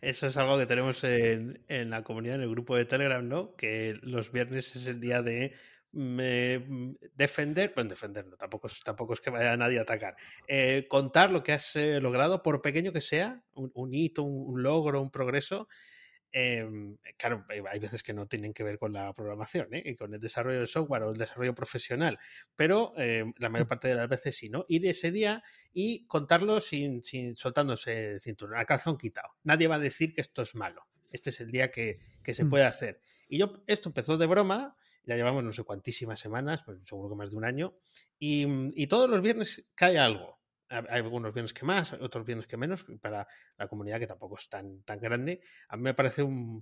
Eso es algo que tenemos en, en, la comunidad, en el grupo de Telegram, ¿no? Que los viernes es el día de me, mm, defender, bueno, defender, tampoco, tampoco es que vaya nadie a atacar, eh, contar lo que has eh, logrado, por pequeño que sea, un, hito, un, logro, un progreso. Em, claro, hay veces que no tienen que ver con la programación ¿eh? y con el desarrollo de software o el desarrollo profesional, pero em, la mayor mm. parte de las veces sí, ¿no? Ir ese día y contarlo sin, sin soltándose el cinturón, a calzón quitado. Nadie va a decir que esto es malo. Este es el día que, se mm. puede hacer. Y yo, esto empezó de broma, ya llevamos no sé cuantísimas semanas, pues seguro que más de un año. Y, mm, todos los viernes cae algo. Hay algunos viernes que más, otros viernes que menos, para la comunidad que tampoco es tan, tan grande. A mí me parece un,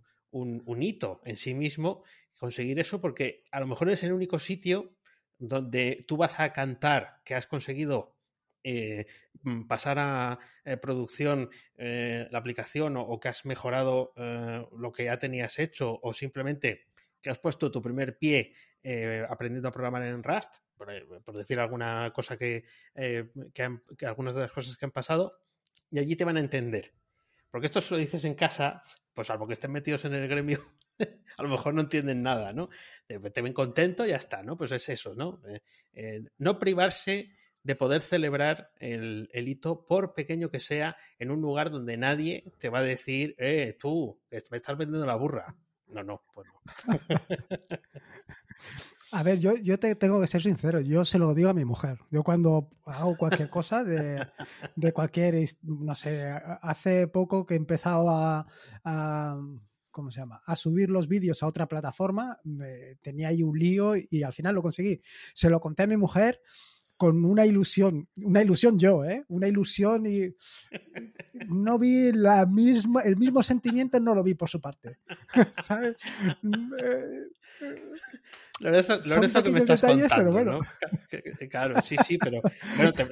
hito en sí mismo conseguir eso, porque a lo mejor es el único sitio donde tú vas a cantar que has conseguido eh, mm, pasar a eh, producción eh, la aplicación o, o, que has mejorado lo que ya tenías hecho o simplemente que has puesto tu primer pie eh, aprendiendo a programar en Rust, por, eh, decir alguna cosa que, eh, que, algunas de las cosas que han pasado, y allí te van a entender. Porque esto si lo dices en casa, pues salvo que estén metidos en el gremio, a lo mejor no entienden nada, ¿no? Te, ven contento y ya está, ¿no? Pues es eso, ¿no? no privarse de poder celebrar el, el, hito, por pequeño que sea, en un lugar donde nadie te va a decir, eh, tú, me estás vendiendo la burra. No, no, pues no. A ver, yo, yo tengo que ser sincero, yo se lo digo a mi mujer. Yo cuando hago cualquier cosa de, cualquier, no sé, hace poco que he empezado a, ¿cómo se llama? A subir los vídeos a otra plataforma, tenía ahí un lío y al final lo conseguí. Se lo conté a mi mujer con una ilusión, una ilusión yo, ¿eh? Una ilusión y no vi la misma, el mismo sentimiento, no lo vi por su parte, ¿sabes? Mm, eh, eh, lo es que me estás contando, Claro, sí, sí, pero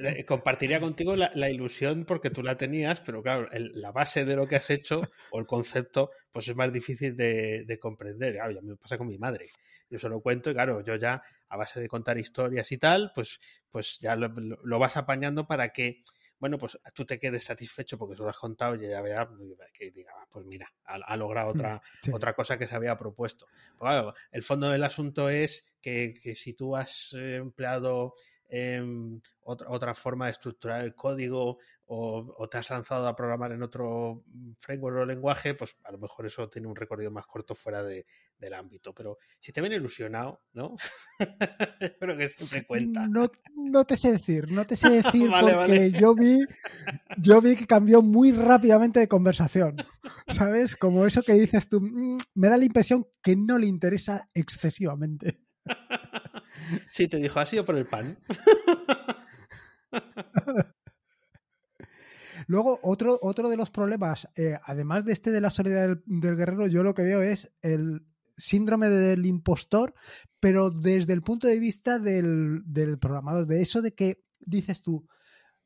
eh, compartiría contigo la, ilusión porque tú la tenías, pero claro, la base de lo que has hecho o el concepto, pues es más difícil de, comprender. Claro, ya me pasa con mi madre. Yo solo cuento y claro, yo ya a base de contar historias y tal, pues, pues ya lo vas apañando para que bueno, pues tú te quedes satisfecho porque eso lo has contado y ya vea pues, que diga, ah, pues mira, ha, logrado mm, otra, otra cosa que se había propuesto. Pues el fondo del asunto es que si tú has eh, empleado Em, otra, otra, forma de estructurar el código o, te has lanzado a programar en otro mm, framework o lenguaje, pues a lo mejor eso tiene un recorrido más corto fuera del ámbito. Pero si te ven ilusionado, ¿no? que siempre cuenta. No, no, te sé decir, no te sé decir porque Yo, vi, yo vi que cambió muy rápidamente de conversación. ¿Sabes? Como eso que dices tú, mm, me da la impresión que no le interesa excesivamente. Sí, te dijo, ha sido por el pan. Luego, otro, otro de los problemas, eh, además de este de la soledad del, guerrero, yo lo que veo es el síndrome del impostor, pero desde el punto de vista del, programador, de eso de que dices tú,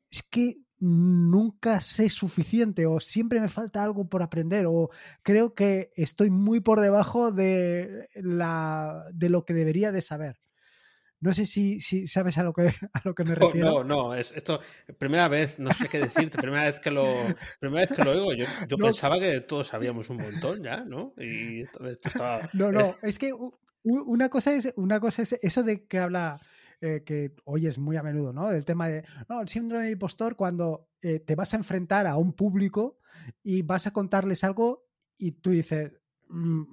es que nunca sé suficiente o siempre me falta algo por aprender o creo que estoy muy por debajo de, de lo que debería de saber. No sé si, sabes a lo que, lo que me oh, refiero. no, no, es esto, primera vez, no sé qué decirte, primera vez que lo, primera que lo oigo. Yo, pensaba que todos sabíamos un montón ya, ¿no? Y No, no, eh. es que una cosa es, una cosa es eso de que habla. Eh, que que es muy a menudo, ¿no? Del tema de, no, el síndrome de impostor cuando eh, te vas a enfrentar a un público y vas a contarles algo y tú dices, Mm,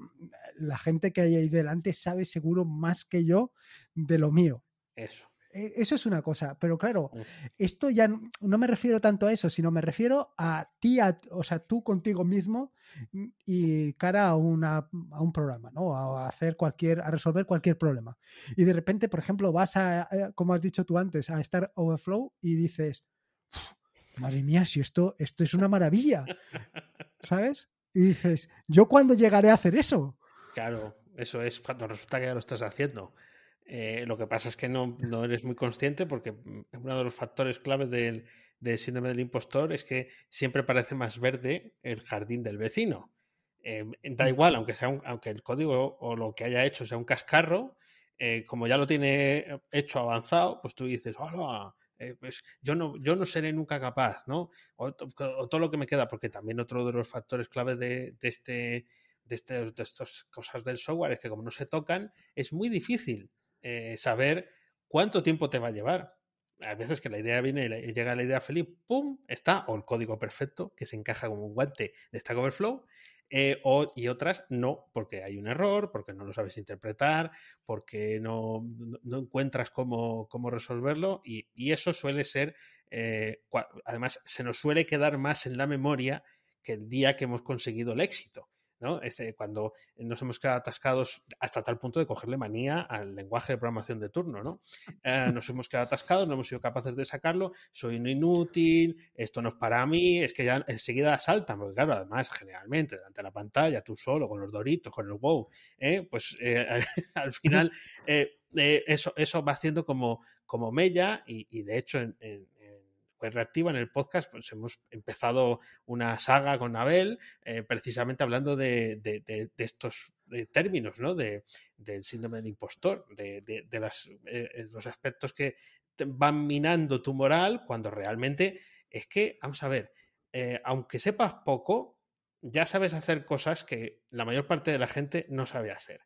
la gente que hay ahí delante sabe seguro más que yo de lo mío. Eso. E, eso es una cosa, pero claro, esto ya no, me refiero tanto a eso, sino me refiero a ti, o sea, tú contigo mismo mm, y cara a, a un programa, ¿no? A hacer cualquier, a resolver cualquier problema. Y de repente, por ejemplo, vas a, eh, como has dicho tú antes, a estar Overflow y dices, madre mía, si esto, esto es una maravilla, ¿sabes? Y dices, ¿yo cuándo llegaré a hacer eso? Claro, eso es cuando resulta que ya lo estás haciendo. Eh, lo que pasa es que no, eres muy consciente porque mm, uno de los factores clave del, síndrome del impostor es que siempre parece más verde el jardín del vecino. Em, da mm. igual, aunque, sea aunque el código o lo que haya hecho sea un cascarro, eh, como ya lo tiene hecho avanzado, pues tú dices, ¡hola! Eh, pues yo no, yo no seré nunca capaz, ¿no? O, todo lo que me queda, porque también otro de los factores clave de, este, de, estas cosas del software es que como no se tocan, es muy difícil eh, saber cuánto tiempo te va a llevar. Hay veces que la idea viene y llega la idea feliz, ¡pum! está, o el código perfecto que se encaja como un guante de Stack Overflow eh, o, y otras no, porque hay un error, porque no lo sabes interpretar, porque no, no encuentras cómo, cómo resolverlo y, y, eso suele ser, eh, además se nos suele quedar más en la memoria que el día que hemos conseguido el éxito. ¿no? Este, cuando nos hemos quedado atascados hasta tal punto de cogerle manía al lenguaje de programación de turno, ¿no? Eh, nos hemos quedado atascados, no hemos sido capaces de sacarlo, soy inútil, esto no es para mí, es que ya enseguida saltan, porque claro, además, generalmente, delante de la pantalla, tú solo, con los doritos, con el wow, ¿eh? pues eh, al final eh, eso, eso va haciendo como, como mella y, de hecho en pues reactiva en el podcast, pues hemos empezado una saga con Abel, eh, precisamente hablando de, estos términos, ¿no? del síndrome del impostor, de, eh, eh, los aspectos que van minando tu moral cuando realmente es que, vamos a ver, aunque sepas poco, ya sabes hacer cosas que la mayor parte de la gente no sabe hacer.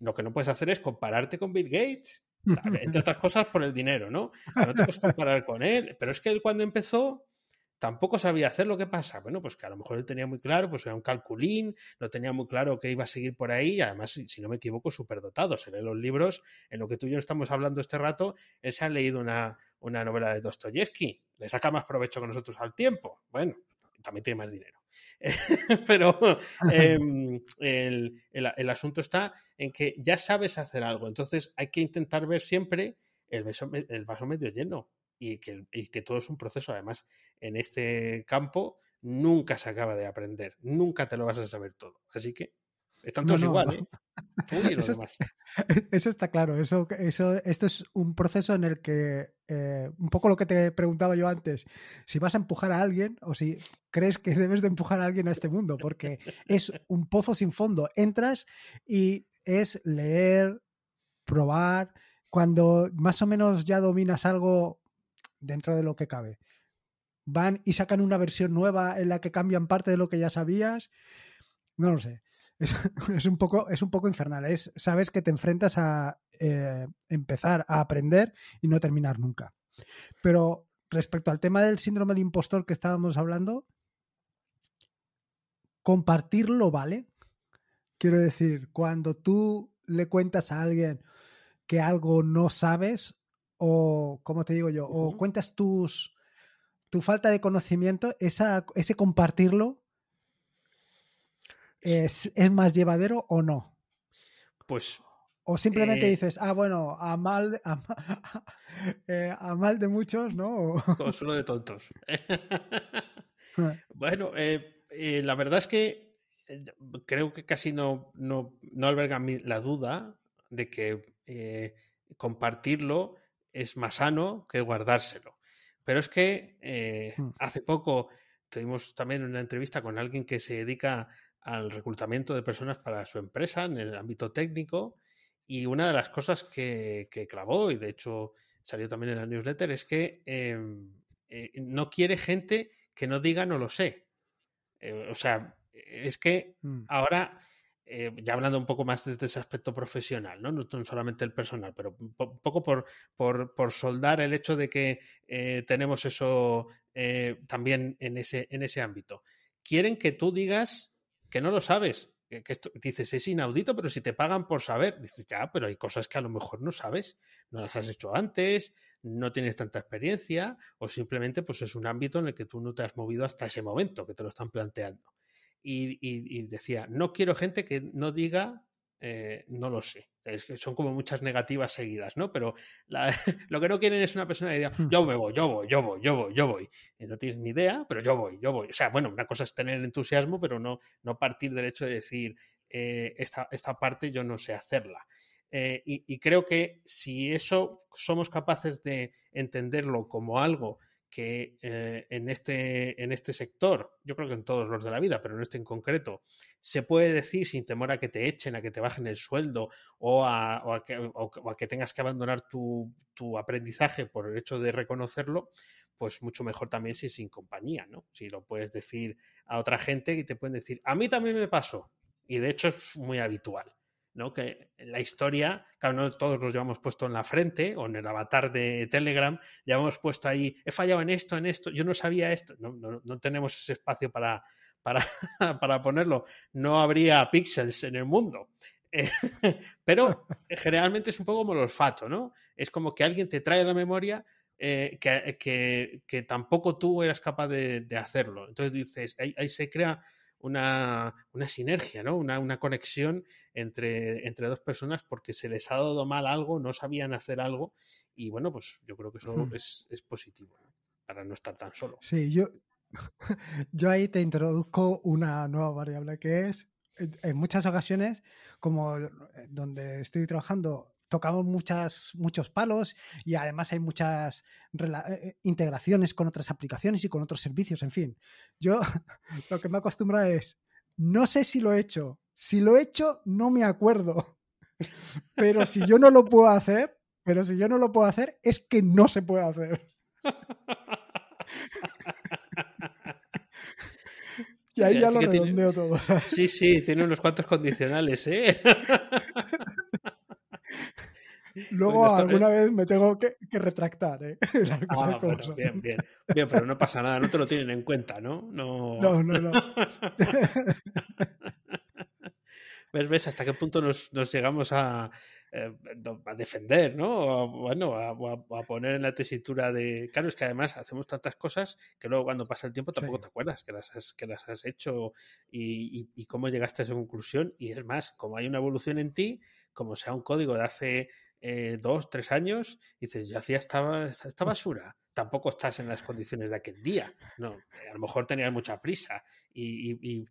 Lo que no puedes hacer es compararte con Bill Gates Entre otras cosas por el dinero, ¿no? no te puedes comparar con él. Pero es que él cuando empezó tampoco sabía hacer lo que pasa. Bueno, pues que a lo mejor él tenía muy claro, pues era un calculín, no tenía muy claro que iba a seguir por ahí. además, si no me equivoco, superdotados en los libros. En lo que tú y yo estamos hablando este rato, él se ha leído una, una novela de Dostoyevsky. Le saca más provecho que nosotros al tiempo. Bueno, también tiene más dinero. Pero em, el, el, asunto está en que ya sabes hacer algo, entonces hay que intentar ver siempre el, vaso medio lleno y que, y que todo es un proceso. Además, en este campo nunca se acaba de aprender, nunca te lo vas a saber todo. Así que están todos iguales igual, ¿eh? eso, Está, claro. Eso, eso, esto es un proceso en el que, eh, un poco lo que te preguntaba yo antes, si vas a empujar a alguien o si crees que debes de empujar a alguien a este mundo, porque es un pozo sin fondo. Entras y es leer, probar, cuando más o menos ya dominas algo dentro de lo que cabe. Van y sacan una versión nueva en la que cambian parte de lo que ya sabías. No lo sé. es, un poco, es un poco infernal. Es, sabes que te enfrentas a eh, empezar a aprender y no terminar nunca. Pero respecto al tema del síndrome del impostor que estábamos hablando, compartirlo vale. Quiero decir, cuando tú le cuentas a alguien que algo no sabes, o como te digo yo, o cuentas tus tu falta de conocimiento, ese compartirlo ¿Es, más llevadero o no? Pues o simplemente eh, dices, ah, bueno, a mal, a, eh, mal de muchos, ¿no? solo de tontos. Ah. bueno, eh, la verdad es que creo que casi no, no, no alberga la duda de que compartirlo es más sano que guardárselo. Pero es que hmm. hace poco tuvimos también una entrevista con alguien que se dedica al reclutamiento de personas para su empresa en el ámbito técnico. Y una de las cosas que, clavó, y de hecho salió también en la newsletter, es que em, eh, no quiere gente que no diga no lo sé. Eh, o sea, es que mm. ahora, eh, ya hablando un poco más desde ese aspecto profesional, no, no, solamente el personal, pero un poco por, por, soldar el hecho de que tenemos eso también en ese, en ese ámbito. Quieren que tú digas que no lo sabes. Que esto, dices, es inaudito, pero si te pagan por saber, dices, ya, pero hay cosas que a lo mejor no sabes, no las has hecho antes, no tienes tanta experiencia, o simplemente pues es un ámbito en el que tú no te has movido hasta ese momento que te lo están planteando. y, y decía, no quiero gente que no diga eh, no lo sé. Es que son como muchas negativas seguidas, ¿no? Pero lo que no quieren es una persona que diga, hmm. yo me voy, yo voy, yo voy, yo voy, yo voy. no tienes ni idea, pero yo voy, yo voy. O sea, bueno, una cosa es tener entusiasmo, pero no, no partir del hecho de decir, eh, esta, parte yo no sé hacerla. Eh, y creo que si eso somos capaces de entenderlo como algo que eh, en, este, en este sector, yo creo que en todos los de la vida, pero en este en concreto, se puede decir sin temor a que te echen, a que te bajen el sueldo o a, o a, que, o a que, tengas que abandonar tu, tu, aprendizaje por el hecho de reconocerlo, pues mucho mejor también si sin compañía, ¿no? Si lo puedes decir a otra gente y te pueden decir, a mí también me pasó. Y de hecho es muy habitual. ¿no? Que la historia, claro, no todos los llevamos puesto en la frente o en el avatar de Telegram, llevamos puesto ahí, he fallado en esto, en esto, yo no sabía esto, no, no, no tenemos ese espacio para, para, ponerlo, no habría pixels en el mundo. Eh, pero generalmente es un poco como el olfato, ¿no? Es como que alguien te trae la memoria eh, eh, que, que, tampoco tú eras capaz de, hacerlo. Entonces dices, ahí se crea una, una sinergia, ¿no? Una, conexión entre, entre dos personas porque se les ha dado mal algo, no sabían hacer algo y bueno, pues yo creo que eso es, positivo para no estar tan solo. Sí, yo, yo ahí te introduzco una nueva variable que es en muchas ocasiones, como eh, donde estoy trabajando tocamos muchas, muchos palos y además hay muchas eh, eh, integraciones con otras aplicaciones y con otros servicios, en fin. Yo lo que me acostumbra es, no sé si lo he hecho, si lo he hecho no me acuerdo, pero si yo no lo puedo hacer, pero si yo no lo puedo hacer es que no se puede hacer. Y ahí ya lo redondeo todo. Sí, sí, tiene unos cuantos condicionales, ¿eh? Luego alguna vez me tengo que, retractar. ¿eh? Ah, bien, bien. Bien, pero no pasa nada, no te lo tienen en cuenta, ¿no? No, no, no. no. ves ¿Ves hasta qué punto nos, llegamos a, eh, a defender, ¿no? O a, bueno, a, poner en la tesitura de. Claro, es que además hacemos tantas cosas que luego cuando pasa el tiempo tampoco te acuerdas que las has, que las has hecho y cómo llegaste a esa conclusión. Y es más, como hay una evolución en ti, como sea un código de hace eh, dos, tres años, y dices, yo hacía esta, esta mm. basura. Tampoco estás en las condiciones de aquel día. No, eh, a lo mejor tenías mucha prisa y,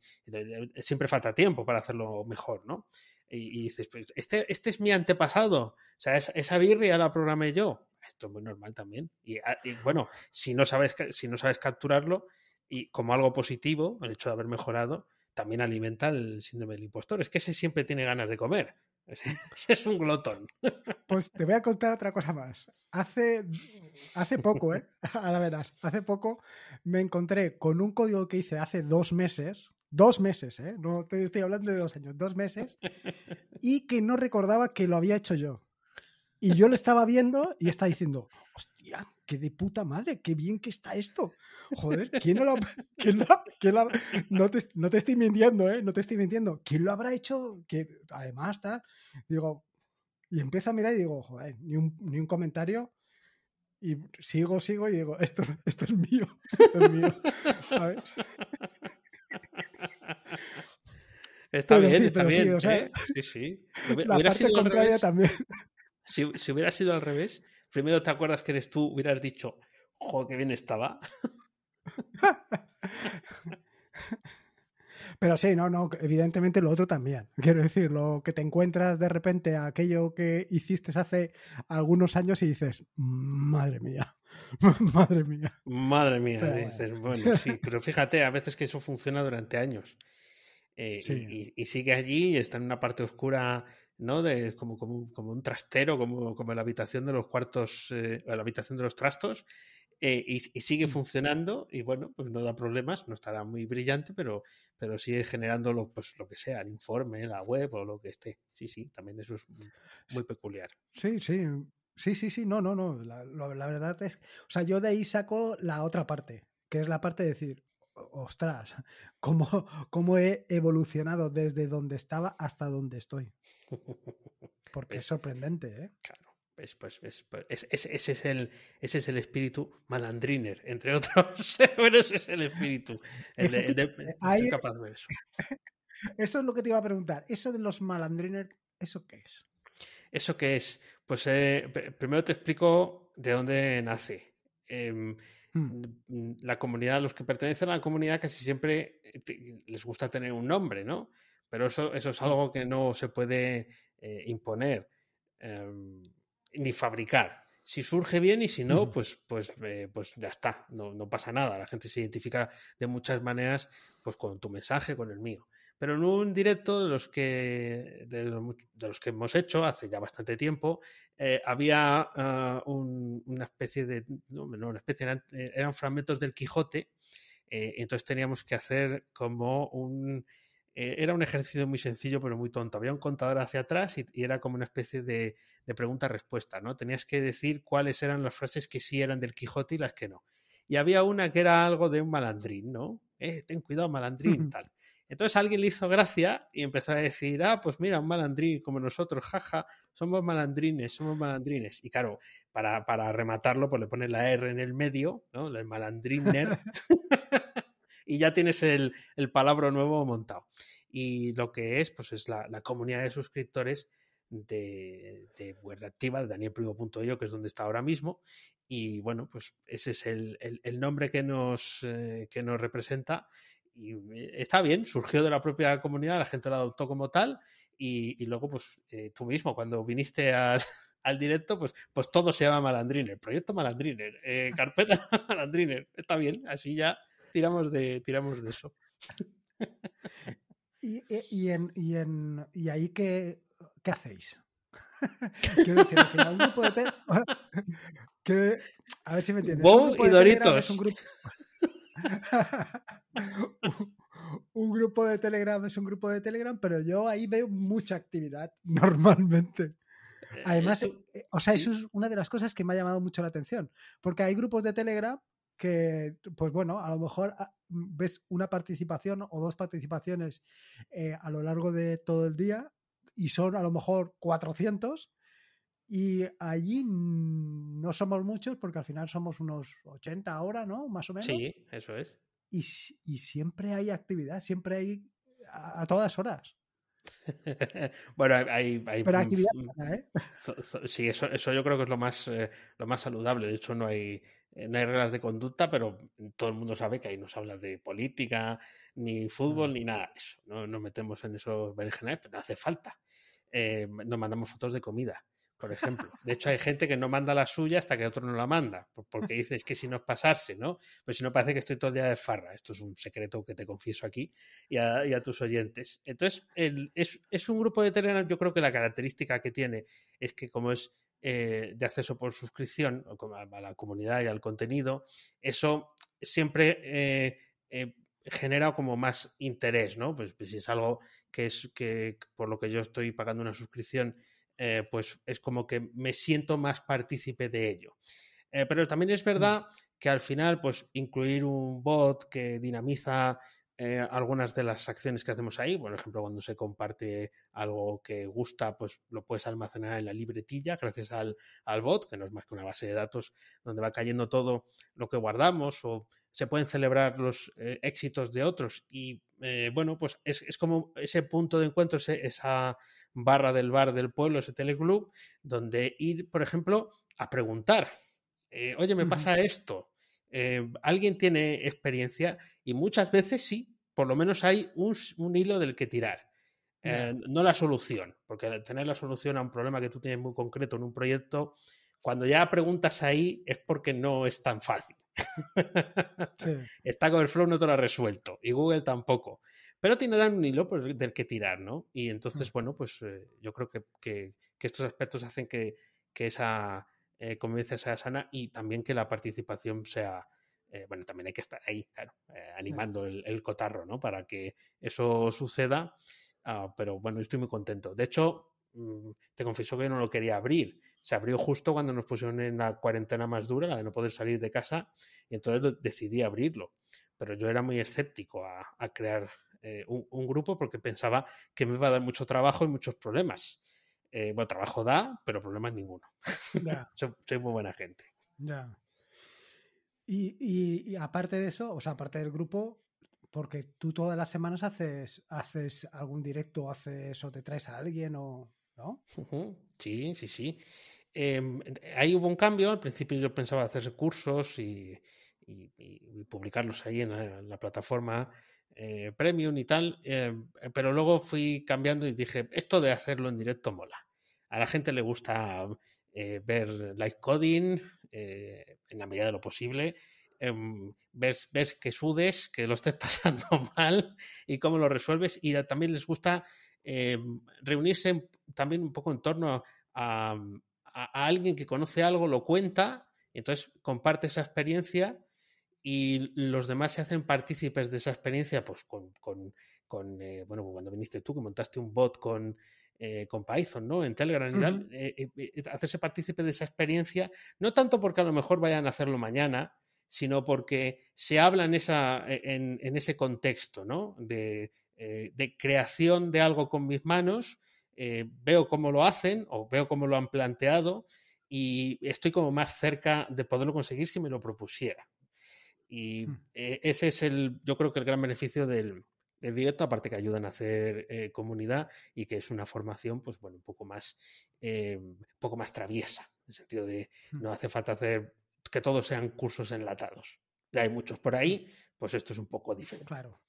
siempre falta tiempo para hacerlo mejor, ¿no? Y, dices, pues este, este es mi antepasado. O sea, esa, birria la programé yo. Esto es muy normal también. Y, ah, bueno, si no, sabes, si no sabes capturarlo y como algo positivo, el hecho de haber mejorado, también alimenta el síndrome del impostor. Es que ese siempre tiene ganas de comer. es un glotón. Pues te voy a contar otra cosa más. Hace, hace poco, ¿eh? la verás, hace poco me encontré con un código que hice hace dos meses, dos meses, ¿eh? No te estoy hablando de dos años, dos meses, y que no recordaba que lo había hecho yo. Y yo lo estaba viendo y estaba diciendo, hostia, qué de puta madre, qué bien que está esto. Joder, ¿quién lo ha, quién no, te, no, te, estoy mintiendo, ¿eh? No te estoy mintiendo. ¿Quién lo habrá hecho? Que además, tal. Digo, y empiezo a mirar y digo, joder, ni un, ni un comentario. Y sigo, sigo y digo, esto, esto es mío, esto es mío. A Está bien, sí, está bien. ¿eh? Sí, sí, sí. Hubiera, la parte sido contraria también. Si, si, hubiera sido al revés, primero te acuerdas que eres tú, hubieras dicho, jo, qué bien estaba. Pero sí, no, no, evidentemente lo otro también. Quiero decir, lo que te encuentras de repente a aquello que hiciste hace algunos años y dices, madre mía, madre mía. Madre mía, pero, dices, bueno, sí, pero fíjate, a veces que eso funciona durante años. Eh, y, sigue allí está en una parte oscura ¿no? De, como, como, un trastero, como, como la habitación de los cuartos, eh, la habitación de los trastos, eh, y, sigue mm. funcionando y bueno, pues no da problemas, no estará muy brillante, pero, pero sigue generando lo, pues, lo que sea, el informe, la web o lo que esté. Sí, sí, también eso es muy peculiar. Sí, sí, sí, sí, sí, no, no, no, la, verdad es, o sea, yo de ahí saco la otra parte, que es la parte de decir, ostras, cómo, cómo he evolucionado desde donde estaba hasta donde estoy. Porque es, sorprendente, ¿eh? Claro. pues, pues es, ese, es el, ese es el espíritu malandriner, entre otros. Pero ese es el espíritu. capaz de eso. eso es lo que te iba a preguntar. Eso de los malandriner, ¿eso qué es? ¿Eso qué es? Pues eh, primero te explico de dónde nace. Em, hmm. La comunidad, los que pertenecen a la comunidad casi siempre eh, les gusta tener un nombre, ¿no? Pero eso, eso es algo que no se puede eh, imponer em, ni fabricar. Si surge bien y si no, pues, pues, eh, pues ya está, no, pasa nada. La gente se identifica de muchas maneras pues con tu mensaje, con el mío. Pero en un directo de los que, de los, que hemos hecho hace ya bastante tiempo, eh, había ah, una especie de, no, una especie, eran, fragmentos del Quijote, entonces teníamos que hacer como un eh, era un ejercicio muy sencillo, pero muy tonto. Había un contador hacia atrás y, era como una especie de, de pregunta-respuesta, ¿no? Tenías que decir cuáles eran las frases que sí eran del Quijote y las que no. Y había una que era algo de un malandrín, ¿no? Eh, ten cuidado, malandrín, tal. Entonces alguien le hizo gracia y empezó a decir, ah, pues mira, un malandrín como nosotros, jaja, somos malandrines, somos malandrines. Y claro, para, para rematarlo, pues le pones la R en el medio, ¿no? El malandriner. y ya tienes el, el palabra nuevo montado. Y lo que es, pues es la, comunidad de suscriptores de, de Web Activa, de yo que es donde está ahora mismo. Y bueno, pues ese es el, nombre que nos, eh, que nos representa. Y eh, está bien, surgió de la propia comunidad, la gente lo adoptó como tal. Y, luego, pues eh, tú mismo, cuando viniste al, directo, pues, pues todo se llama Malandriner, Proyecto Malandriner, Carpeta Malandriner. Está bien, así ya tiramos, de, tiramos de eso. Eh, y, en, y, en, y ahí qué, hacéis? Quiero decir, al final grupo de Telegram. A ver si me entiendes. un, grupo... un grupo de Telegram es un grupo de Telegram, pero yo ahí veo mucha actividad normalmente. Eh, Además, eh, o sea, eso es una de las cosas que me ha llamado mucho la atención, porque hay grupos de Telegram que, pues bueno, a lo mejor ah, mm, ves una participación o dos participaciones eh, a lo largo de todo el día y son a lo mejor 400 y allí no somos muchos porque al final somos unos 80 ahora, ¿no? Más o menos. Sí, eso es. Y, siempre hay actividad, siempre hay a, todas horas. bueno, hay, Pero actividad, ¿eh? sí, eso, yo creo que es lo más, eh, lo más saludable. De hecho, no hay, eh, no hay reglas de conducta, pero todo el mundo sabe que ahí no se habla de política, ni fútbol, ni mm. nada eso. No nos metemos en eso, berenjenales, pero no hace falta. Eh, nos mandamos fotos de comida, por ejemplo. De hecho, hay gente que no manda la suya hasta que otro no la manda, porque dice es que si no es pasarse, ¿no? Pues si no parece que estoy todo el día de farra. Esto es un secreto que te confieso aquí y a, tus oyentes. Entonces, es, un grupo de Telegram, yo creo que la característica que tiene es que como es eh, de acceso por suscripción a la comunidad y al contenido, eso siempre eh, eh, genera como más interés, ¿no? Pues, pues, si es algo que es que por lo que yo estoy pagando una suscripción, pues es como que me siento más partícipe de ello. pero también es mm. verdad que al final, pues incluir un bot que dinamiza eh, algunas de las acciones que hacemos ahí. Por ejemplo, cuando se comparte algo que gusta, pues lo puedes almacenar en la libretilla gracias al, bot, que no es más que una base de datos donde va cayendo todo lo que guardamos o se pueden celebrar los eh, éxitos de otros y eh, bueno, pues es, como ese punto de encuentro, esa barra del bar del pueblo, ese teleclub, donde ir, por ejemplo, a preguntar, oye, me pasa esto, alguien tiene experiencia y muchas veces sí, por lo menos hay un, hilo del que tirar. Eh, no la solución, porque tener la solución a un problema que tú tienes muy concreto en un proyecto, cuando ya preguntas ahí es porque no es tan fácil. Stack Está no te lo ha resuelto y Google tampoco. Pero tiene dan un hilo pues, del que tirar, ¿no? Y mm. entonces, bueno, pues eh, yo creo que, estos aspectos hacen que, esa eh, convivencia sea sana y también que la participación sea, eh, bueno, también hay que estar ahí, claro, eh, animando el, cotarro, ¿no? Para que eso suceda. Ah, pero bueno, estoy muy contento. De hecho, mm, te confieso que no lo quería abrir. Se abrió justo cuando nos pusieron en la cuarentena más dura, la de no poder salir de casa, y entonces decidí abrirlo. Pero yo era muy escéptico a, crear eh, un, grupo porque pensaba que me iba a dar mucho trabajo y muchos problemas. bueno, trabajo da, pero problemas ninguno. soy, muy buena gente. Ya. Y, aparte de eso, o sea, aparte del grupo, porque tú todas las semanas haces, haces algún directo, haces o te traes a alguien o... ¿No? Sí, sí, sí. Em, ahí hubo un cambio. Al principio yo pensaba hacer cursos y, publicarlos ahí en la, plataforma eh, Premium y tal. Em, pero luego fui cambiando y dije, esto de hacerlo en directo mola. A la gente le gusta eh, ver live coding, eh, en la medida de lo posible. Em, ves, que sudes, que lo estés pasando mal y cómo lo resuelves. Y también les gusta em, reunirse también un poco en torno mm, a, alguien que conoce algo, lo cuenta, entonces comparte esa experiencia y los demás se hacen partícipes de esa experiencia, pues con, eh, bueno, cuando viniste tú, que montaste un bot con, eh, con Python, ¿no? En Telegram y tal, eh, eh, hacerse partícipe de esa experiencia, no tanto porque a lo mejor vayan a hacerlo mañana, sino porque se habla en, esa, e, en, ese contexto, ¿no? De, de, creación de algo con mis manos, veo cómo lo hacen o veo cómo lo han planteado y estoy como más cerca de poderlo conseguir si me lo propusiera. Y hmm. e, ese es el, yo creo que el gran beneficio del, en directo, aparte que ayudan a hacer eh, comunidad y que es una formación, pues bueno, un poco más, eh, poco más traviesa, en el sentido de mm. no hace falta hacer que todos sean cursos enlatados. Ya hay muchos por ahí, pues esto es un poco diferente. Claro.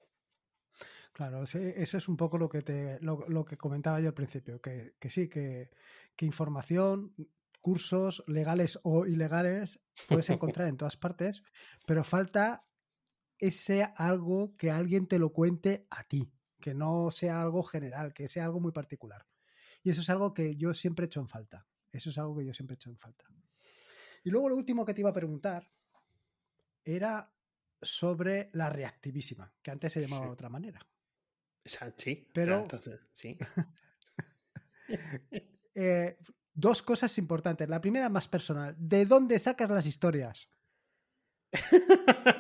Claro, eso es un poco lo que te, lo, que comentaba yo al principio, que, sí, que, que información, cursos legales o ilegales puedes encontrar en todas partes, pero falta ese algo que alguien te lo cuente a ti, que no sea algo general, que sea algo muy particular. Y eso es algo que yo siempre he hecho en falta. Eso es algo que yo siempre he hecho en falta. Y luego lo último que te iba a preguntar era sobre la reactivísima, que antes se llamaba de otra manera. Sí, pero sí. Eh, dos cosas importantes. La primera, más personal. ¿De dónde sacas las historias?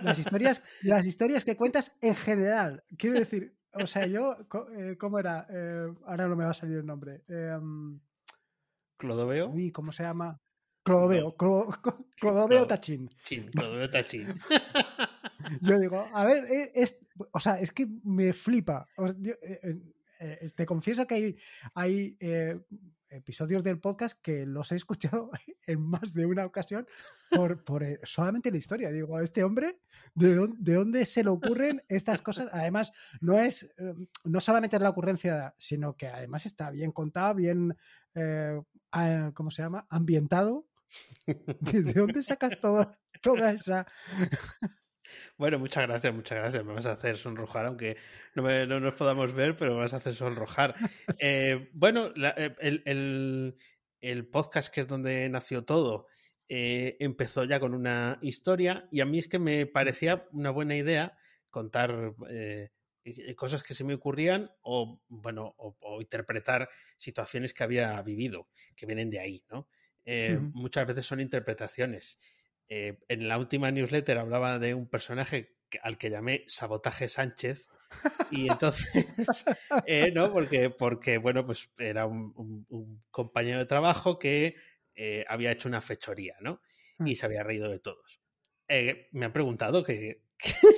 Las historias, las historias que cuentas en general. Quiero decir, o sea, yo, eh, ¿cómo era? Eh, ahora no me va a salir el nombre. Em, clodoveo. y ¿cómo se llama? Clodoveo. Clodoveo Tachín. Clodoveo Tachín. Yo digo, a ver, eh, es, o sea, es que me flipa. te confieso que hay, hay episodios del podcast que los he escuchado en más de una ocasión por, eh, solamente la historia. Digo, a este hombre, ¿de dónde, se le ocurren estas cosas? Además, no es eh, no solamente es la ocurrencia, sino que además está bien contado, bien, eh, ¿cómo se llama? Ambientado. ¿De dónde sacas toda esa bueno, muchas gracias, muchas gracias. Me vas a hacer sonrojar, aunque no, nos podamos ver, pero me vas a hacer sonrojar. Eh, bueno, eh, el, podcast que es donde nació todo eh, empezó ya con una historia y a mí es que me parecía una buena idea contar cosas que se me ocurrían o, bueno, o, interpretar situaciones que había vivido, que vienen de ahí, ¿no? Muchas veces son interpretaciones. Eh, en la última newsletter hablaba de un personaje al que llamé Sabotaje Sánchez. Y entonces, eh, ¿no? Porque, porque, bueno, pues era un, compañero de trabajo que eh, había hecho una fechoría, ¿no? Hmm. Y se había reído de todos. me han preguntado que,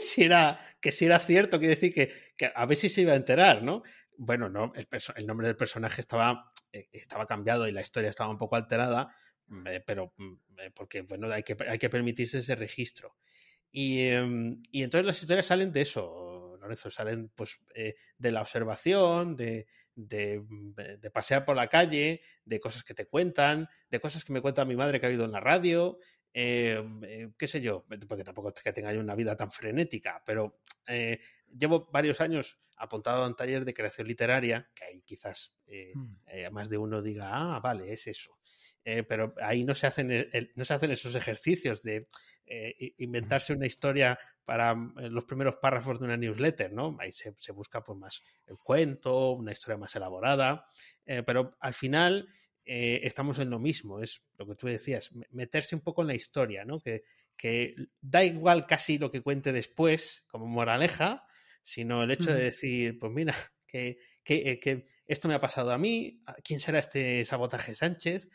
si era, que si era cierto, decir que, a ver si se iba a enterar, ¿no? Bueno, no, el, el nombre del personaje estaba, estaba cambiado y la historia estaba un poco alterada, eh, pero mm, eh, porque bueno, hay que, hay que permitirse ese registro. Y, em, y entonces las historias salen de eso, Lorenzo, salen pues eh, de la observación, de, mm, de, pasear por la calle, de cosas que te cuentan, de cosas que me cuenta mi madre que ha oído en la radio, em, qué sé yo, porque tampoco es que tenga yo una vida tan frenética, pero llevo varios años apuntado a un taller de creación literaria, que ahí quizás mm. más de uno diga, ah, vale, es eso. Eh, pero ahí no se hacen, e, no se hacen esos ejercicios de eh, inventarse una historia para mm, eh, los primeros párrafos de una newsletter, ¿no? Ahí se, busca pues, más el cuento, una historia más elaborada, pero al final estamos en lo mismo, es lo que tú decías, meterse un poco en la historia, ¿no? Que, que da igual casi lo que cuente después como moraleja, sino el hecho de decir, pues mira, que, que esto me ha pasado a mí, ah, ¿quién será este sabotaje Sánchez?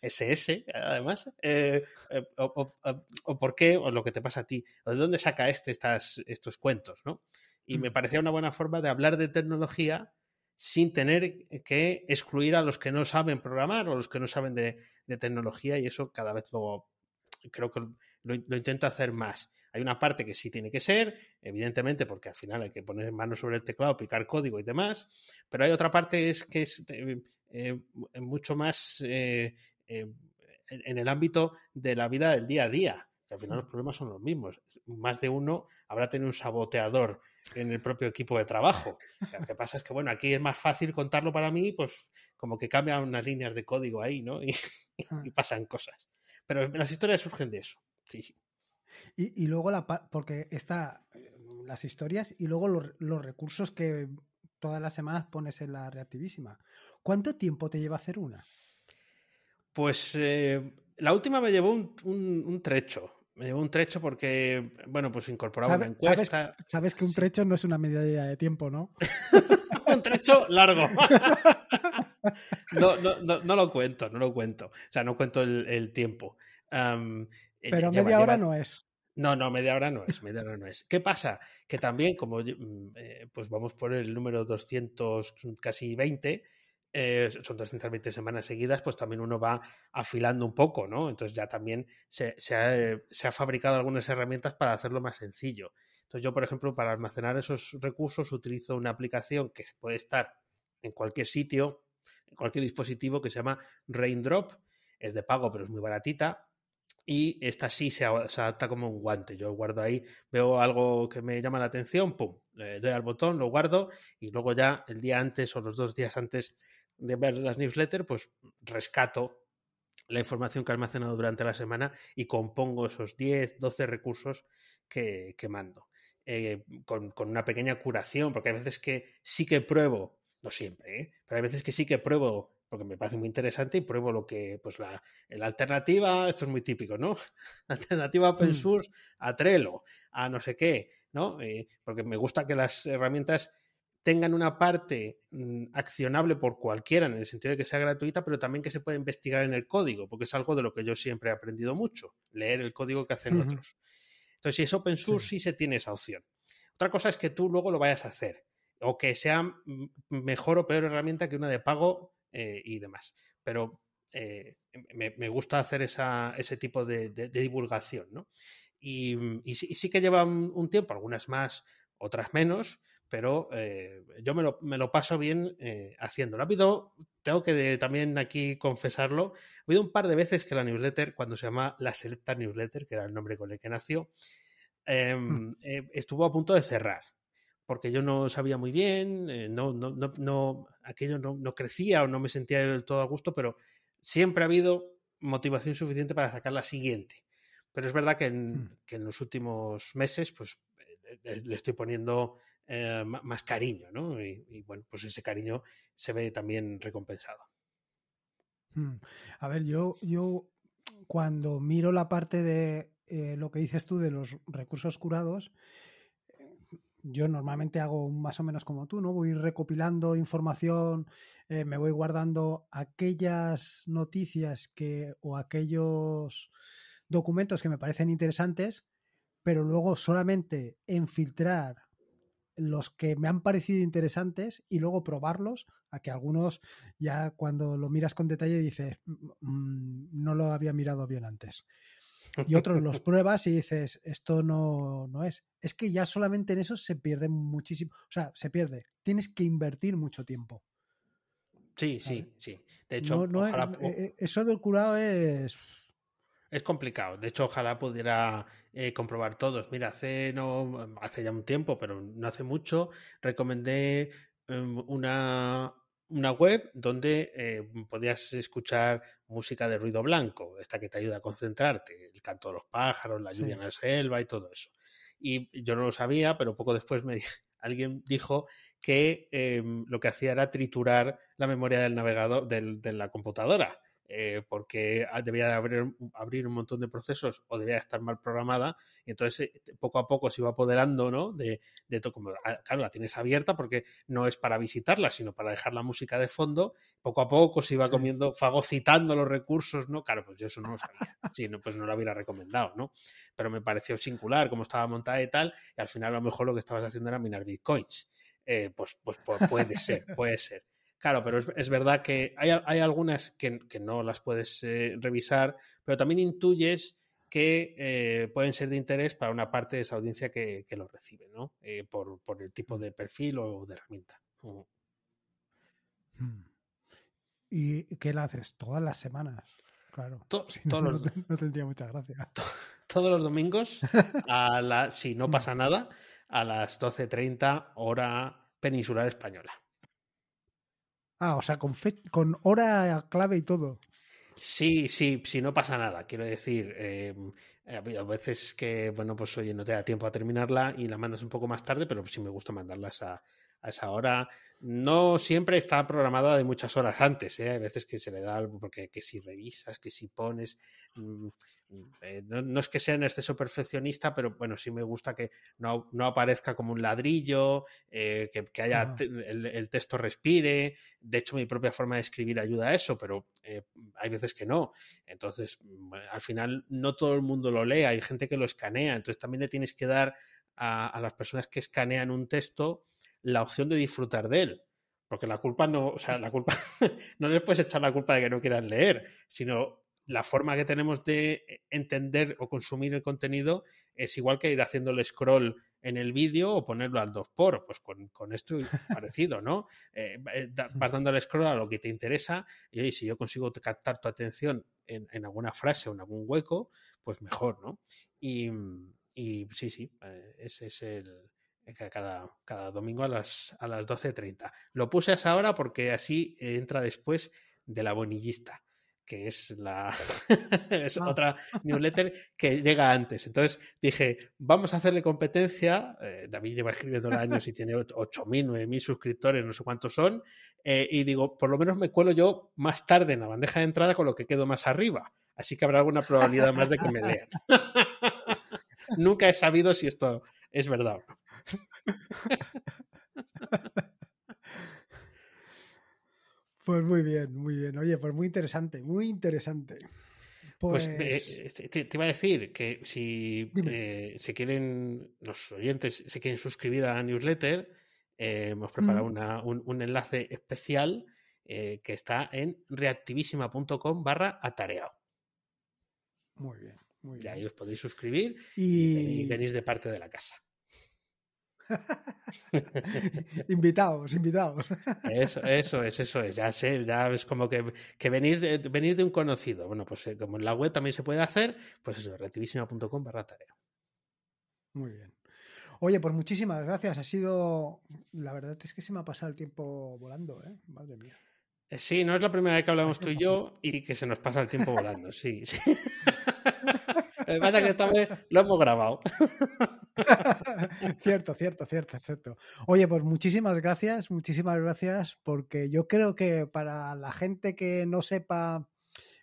SS, eh, además. Eh, eh, ah, o, por qué? O lo que te pasa a ti. ¿O de dónde saca este estas, estos cuentos? ¿no? Y me parecía una buena forma de hablar de tecnología sin tener que excluir a los que no saben programar o los que no saben de, tecnología y eso cada vez lo creo que lo intento hacer más. Hay una parte que sí tiene que ser, evidentemente, porque al final hay que poner manos sobre el teclado, picar código y demás, pero hay otra parte es que es eh, eh, mucho más eh, en el ámbito de la vida del día a día, al final los problemas son los mismos. Más de uno habrá tenido un saboteador en el propio equipo de trabajo. Lo que pasa es que, bueno, aquí es más fácil contarlo para mí, pues como que cambian unas líneas de código ahí, ¿no? Ah. Y, pasan cosas. Pero las historias surgen de eso. sí. Y, luego, la porque está eh, las historias y luego los, recursos que todas las semanas pones en la reactivísima. ¿Cuánto tiempo te lleva hacer una? Pues eh, la última me llevó un, trecho. Me llevó un trecho porque, bueno, pues incorporaba una encuesta. ¿sabes, que un trecho no es una medida de tiempo, ¿no? un trecho largo. no, lo cuento, no lo cuento. O sea, no cuento el, tiempo. Eh, pero media hora no es. No, no, media hora no es, media hora no es. ¿Qué pasa? Que también, como mm, eh, pues vamos por el número 200, mm, casi 20, eh, son 220 semanas seguidas, pues también uno va afilando un poco, ¿no? Entonces ya también se, han fabricado algunas herramientas para hacerlo más sencillo. Entonces yo, por ejemplo, para almacenar esos recursos utilizo una aplicación que puede estar en cualquier sitio, en cualquier dispositivo que se llama Raindrop. Es de pago, pero es muy baratita y esta sí se, adapta como un guante. Yo guardo ahí, veo algo que me llama la atención, pum, le doy al botón, lo guardo y luego ya el día antes o los dos días antes de ver las newsletters, pues rescato la información que he almacenado durante la semana y compongo esos 10, 12 recursos que, mando. Eh, con, con, una pequeña curación, porque hay veces que sí que pruebo, no siempre, ¿eh? pero hay veces que sí que pruebo porque me parece muy interesante y pruebo lo que, pues la, alternativa, esto es muy típico, ¿no? alternativa open mm. source a Trello, a no sé qué, ¿no? Eh, porque me gusta que las herramientas tengan una parte mm, accionable por cualquiera, en el sentido de que sea gratuita, pero también que se pueda investigar en el código, porque es algo de lo que yo siempre he aprendido mucho, leer el código que hacen otros. Entonces, si es open source, sí se tiene esa opción. Otra cosa es que tú luego lo vayas a hacer, o que sea mm, mejor o peor herramienta que una de pago eh, y demás. Pero eh, me, gusta hacer esa, ese tipo de, divulgación, ¿no? Mm, y, sí, que lleva un, tiempo, algunas más, otras menos, pero eh, yo me lo, me lo, paso bien haciéndolo. Ha tengo que también aquí confesarlo, ha habido un par de veces que la newsletter, cuando se llama La Selecta Newsletter, que era el nombre con el que nació, mm. em, estuvo a punto de cerrar porque yo no sabía muy bien, eh, no, no, no, aquello no, crecía o no me sentía del todo a gusto, pero siempre ha habido motivación suficiente para sacar la siguiente. Pero es verdad que en, hmm. que en los últimos meses, pues eh, eh, le estoy poniendo más cariño, ¿no? Y, bueno, pues ese cariño se ve también recompensado. Hmm. A ver, yo, yo cuando miro la parte de lo que dices tú de los recursos curados, yo normalmente hago más o menos como tú, ¿no? Voy recopilando información, eh, me voy guardando aquellas noticias que o aquellos documentos que me parecen interesantes, pero luego solamente filtrar los que me han parecido interesantes y luego probarlos, a que algunos ya cuando lo miras con detalle dices, mm, mm, no lo había mirado bien antes y otros los pruebas y dices, esto no, no es. Es que ya solamente en eso se pierde muchísimo, o sea, se pierde. Tienes que invertir mucho tiempo. Sí, sí, sí. De hecho, ojalá... Eh, eh, eso del curado es... Es complicado. De hecho, ojalá pudiera eh, comprobar todos. Mira, hace no hace ya un tiempo, pero no hace mucho, recomendé em, una una web donde eh, podías escuchar música de ruido blanco, esta que te ayuda a concentrarte, el canto de los pájaros, la lluvia en la selva y todo eso. Y yo no lo sabía, pero poco después me, alguien dijo que em, lo que hacía era triturar la memoria del navegador, del, de la computadora. Eh, porque debía abrir, abrir, un montón de procesos o debía estar mal programada. Y entonces eh, poco a poco se iba apoderando, ¿no? De, todo. Como, ah, claro, la tienes abierta porque no es para visitarla, sino para dejar la música de fondo. Poco a poco se iba comiendo, fagocitando los recursos, ¿no? Claro, pues yo eso no lo sabía. no, pues no lo hubiera recomendado, ¿no? Pero me pareció singular cómo estaba montada y tal. Y al final a lo mejor lo que estabas haciendo era minar bitcoins. Eh, pues, pues, pues puede ser, puede ser. Claro, pero es, verdad que hay, hay algunas que, no las puedes eh, revisar, pero también intuyes que eh, pueden ser de interés para una parte de esa audiencia que, lo recibe, ¿no? Eh, por, el tipo mm. de perfil o de herramienta. Mm. ¿Y qué la haces? Todas las semanas. Claro. todos tendría mucha gracia. todos los domingos, a la, si no mm. pasa nada, a las 12.30 hora peninsular española. Ah, o sea, con, con hora clave y todo. Sí, sí, sí, no pasa nada. Quiero decir, eh, ha habido veces que, bueno, pues oye, no te da tiempo a terminarla y la mandas un poco más tarde, pero sí me gusta mandarlas a esa, hora. No siempre está programada de muchas horas antes, ¿eh? hay veces que se le da algo, porque que si revisas, que si pones, mm, Mm, eh, no, es que sea en exceso perfeccionista, pero bueno, sí me gusta que no, aparezca como un ladrillo, eh, que, haya el, texto respire. De hecho, mi propia forma de escribir ayuda a eso, pero eh, hay veces que no. Entonces, mm, al final no todo el mundo lo lee, hay gente que lo escanea. Entonces también le tienes que dar a, a las personas que escanean un texto la opción de disfrutar de él. Porque la culpa no, o sea, la culpa, no les puedes echar la culpa de que no quieran leer, sino la forma que tenemos de eh, entender o consumir el contenido es igual que ir haciendo el scroll en el vídeo o ponerlo al dos por, pues con, con esto parecido, ¿no? Eh, eh, vas dando el scroll a lo que te interesa y si yo consigo captar tu atención en, en, alguna frase o en algún hueco, pues mejor, ¿no? Y, mm, sí, sí, ese es el, cada, cada domingo a las, a las 12.30. Lo puse a esa hora porque así entra después de la bonillista que es la ah. otra newsletter que llega antes. Entonces dije, vamos a hacerle competencia. Eh, David lleva escribiendo años y tiene 8.000, 9.000 suscriptores, no sé cuántos son. Eh, y digo, por lo menos me cuelo yo más tarde en la bandeja de entrada con lo que quedo más arriba. Así que habrá alguna probabilidad más de que me lean. Nunca he sabido si esto es verdad o no. Pues muy bien, muy bien. Oye, pues muy interesante, muy interesante. Pues, eh, pues eh, te, iba a decir que si eh, se quieren, los oyentes se quieren suscribir a la newsletter, hemos preparado un, enlace especial que está en reactivísima.com barra atareado. Muy bien, muy bien. Y ahí os podéis suscribir y venís de parte de la casa. invitados, invitados. eso, eso es, eso es. Ya sé, ya es como que, que venir, de, venir de un conocido. Bueno, pues eh, como en la web también se puede hacer, pues eso, retivísima.com barra tarea. Muy bien. Oye, pues muchísimas gracias. Ha sido. La verdad es que se me ha pasado el tiempo volando, ¿eh? Madre mía. Eh, sí, no es la primera vez que hablamos tú y yo y que se nos pasa el tiempo volando, sí. sí. Lo que esta lo hemos grabado. cierto, cierto, cierto, cierto. Oye, pues muchísimas gracias, muchísimas gracias, porque yo creo que para la gente que no sepa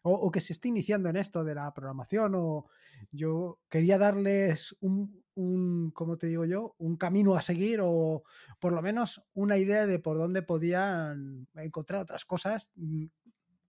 o, que se esté iniciando en esto de la programación, o yo quería darles un, un, ¿cómo te digo yo? Un camino a seguir o por lo menos una idea de por dónde podían encontrar otras cosas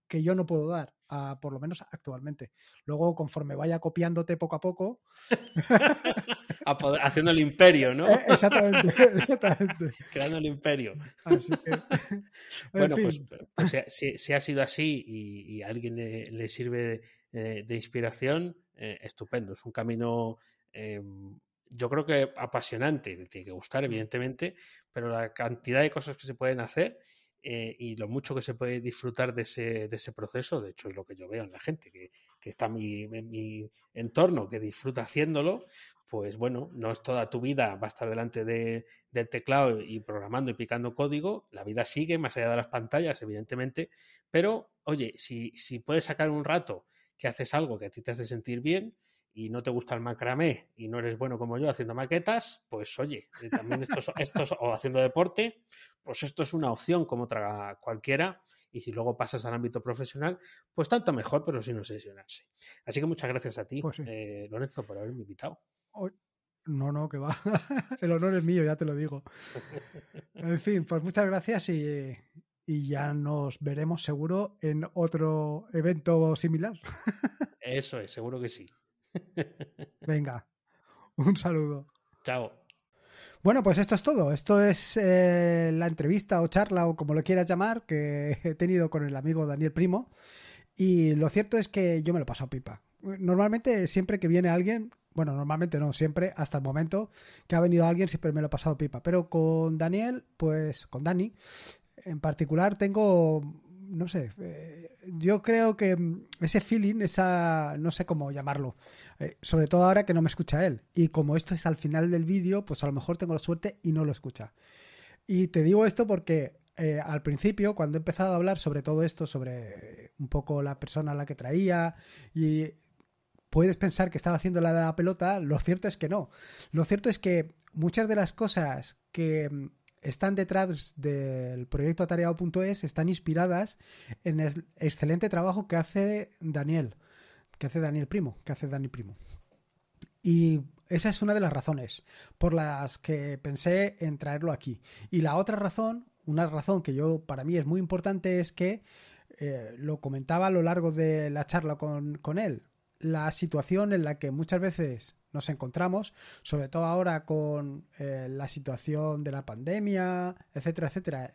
que yo no puedo dar, ah, por lo menos actualmente. Luego, conforme vaya copiándote poco a poco. Haciendo el imperio, ¿no? Eh, exactamente, exactamente. Creando el imperio. bueno, pues, eh, pues si, ha sido así y, a alguien le, sirve de, eh, inspiración, estupendo. Es un camino. yo creo que apasionante, tiene que gustar, mm. evidentemente, pero la cantidad de cosas que se pueden hacer eh, y lo mucho que se puede disfrutar de ese, de ese proceso, de hecho es lo que yo veo en la gente que, está en mi, mi entorno, que disfruta haciéndolo, pues bueno, no es toda tu vida, va a estar delante de, del teclado y programando y picando código, la vida sigue más allá de las pantallas, evidentemente, pero oye, si, si puedes sacar un rato que haces algo que a ti te hace sentir bien, y no te gusta el macramé y no eres bueno como yo haciendo maquetas, pues oye, eh, también estos, estos o haciendo deporte, pues esto es una opción como otra cualquiera y si luego pasas al ámbito profesional, pues tanto mejor, pero sin obsesionarse. Así que muchas gracias a ti, pues eh, Lorenzo, por haberme invitado. No, no, que va. El honor es mío, ya te lo digo. En fin, pues muchas gracias y ya nos veremos seguro en otro evento similar. Eso es, seguro que sí. Venga, un saludo. Chao. Bueno, pues esto es todo. Esto es eh, la entrevista o charla o como lo quieras llamar que he tenido con el amigo Daniel Primo. Y lo cierto es que yo me lo he pasado pipa. Normalmente, siempre que viene alguien, bueno, normalmente no, siempre, hasta el momento que ha venido alguien, siempre me lo he pasado pipa. Pero con Daniel, pues con Dani, en particular, tengo no sé, eh, yo creo que mm, ese feeling, esa, no sé cómo llamarlo, eh, sobre todo ahora que no me escucha él. Y como esto es al final del vídeo, pues a lo mejor tengo la suerte y no lo escucha. Y te digo esto porque eh, al principio, cuando he empezado a hablar sobre todo esto, sobre un poco la persona a la que traía y puedes pensar que estaba haciendo la pelota, lo cierto es que no. Lo cierto es que muchas de las cosas que mm, están detrás del proyecto atareado.es están inspiradas en el excelente trabajo que hace Daniel, que hace Daniel Primo, que hace Dani Primo. Y esa es una de las razones por las que pensé en traerlo aquí. Y la otra razón, una razón que yo para mí es muy importante, es que eh, lo comentaba a lo largo de la charla con él, la situación en la que muchas veces nos encontramos, sobre todo ahora con eh, la situación de la pandemia, etcétera, etcétera.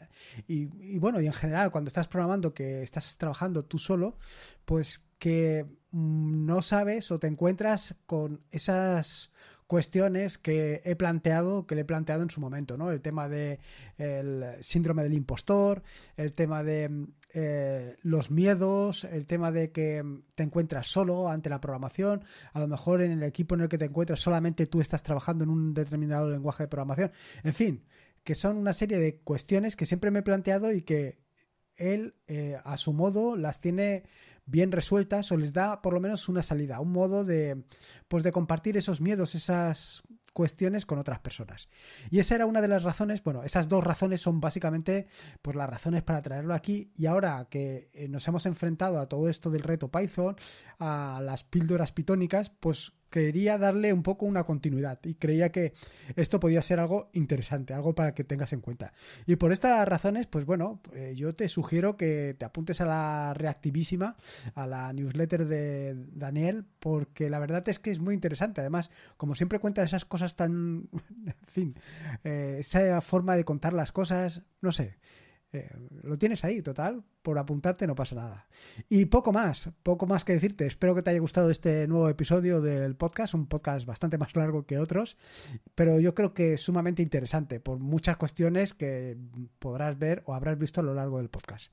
Y, y, bueno, y en general, cuando estás programando que estás trabajando tú solo, pues que mm, no sabes o te encuentras con esas cuestiones que he planteado, que le he planteado en su momento, ¿no? El tema de síndrome del impostor, el tema de eh, los miedos, el tema de que te encuentras solo ante la programación, a lo mejor en el equipo en el que te encuentras solamente tú estás trabajando en un determinado lenguaje de programación, en fin, que son una serie de cuestiones que siempre me he planteado y que él eh, a su modo las tiene bien resueltas o les da por lo menos una salida, un modo de, pues de compartir esos miedos, esas cuestiones con otras personas. Y esa era una de las razones, bueno, esas dos razones son básicamente pues las razones para traerlo aquí y ahora que eh, nos hemos enfrentado a todo esto del reto Python, a las píldoras pitónicas, pues quería darle un poco una continuidad y creía que esto podía ser algo interesante, algo para que tengas en cuenta. Y por estas razones, pues bueno, eh, yo te sugiero que te apuntes a la reactivísima, a la newsletter de Daniel, porque la verdad es que es muy interesante. Además, como siempre cuenta esas cosas tan, en fin, eh, esa forma de contar las cosas, no sé, eh, lo tienes ahí, total. Por apuntarte no pasa nada. Y poco más, poco más que decirte. Espero que te haya gustado este nuevo episodio del podcast, un podcast bastante más largo que otros, pero yo creo que es sumamente interesante por muchas cuestiones que podrás ver o habrás visto a lo largo del podcast.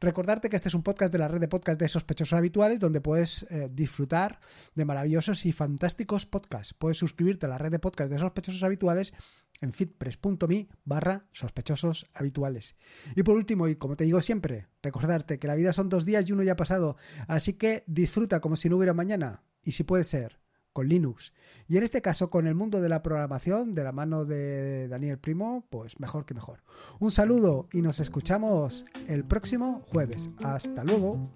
Recordarte que este es un podcast de la red de podcast de sospechosos habituales donde puedes eh, disfrutar de maravillosos y fantásticos podcasts. Puedes suscribirte a la red de podcast de sospechosos habituales en fitpress.me barra sospechosos habituales. Y por último, y como te digo siempre, recordarte que la vida son dos días y uno ya ha pasado, así que disfruta como si no hubiera mañana y si puede ser, con Linux. Y en este caso, con el mundo de la programación, de la mano de Daniel Primo, pues mejor que mejor. Un saludo y nos escuchamos el próximo jueves. Hasta luego.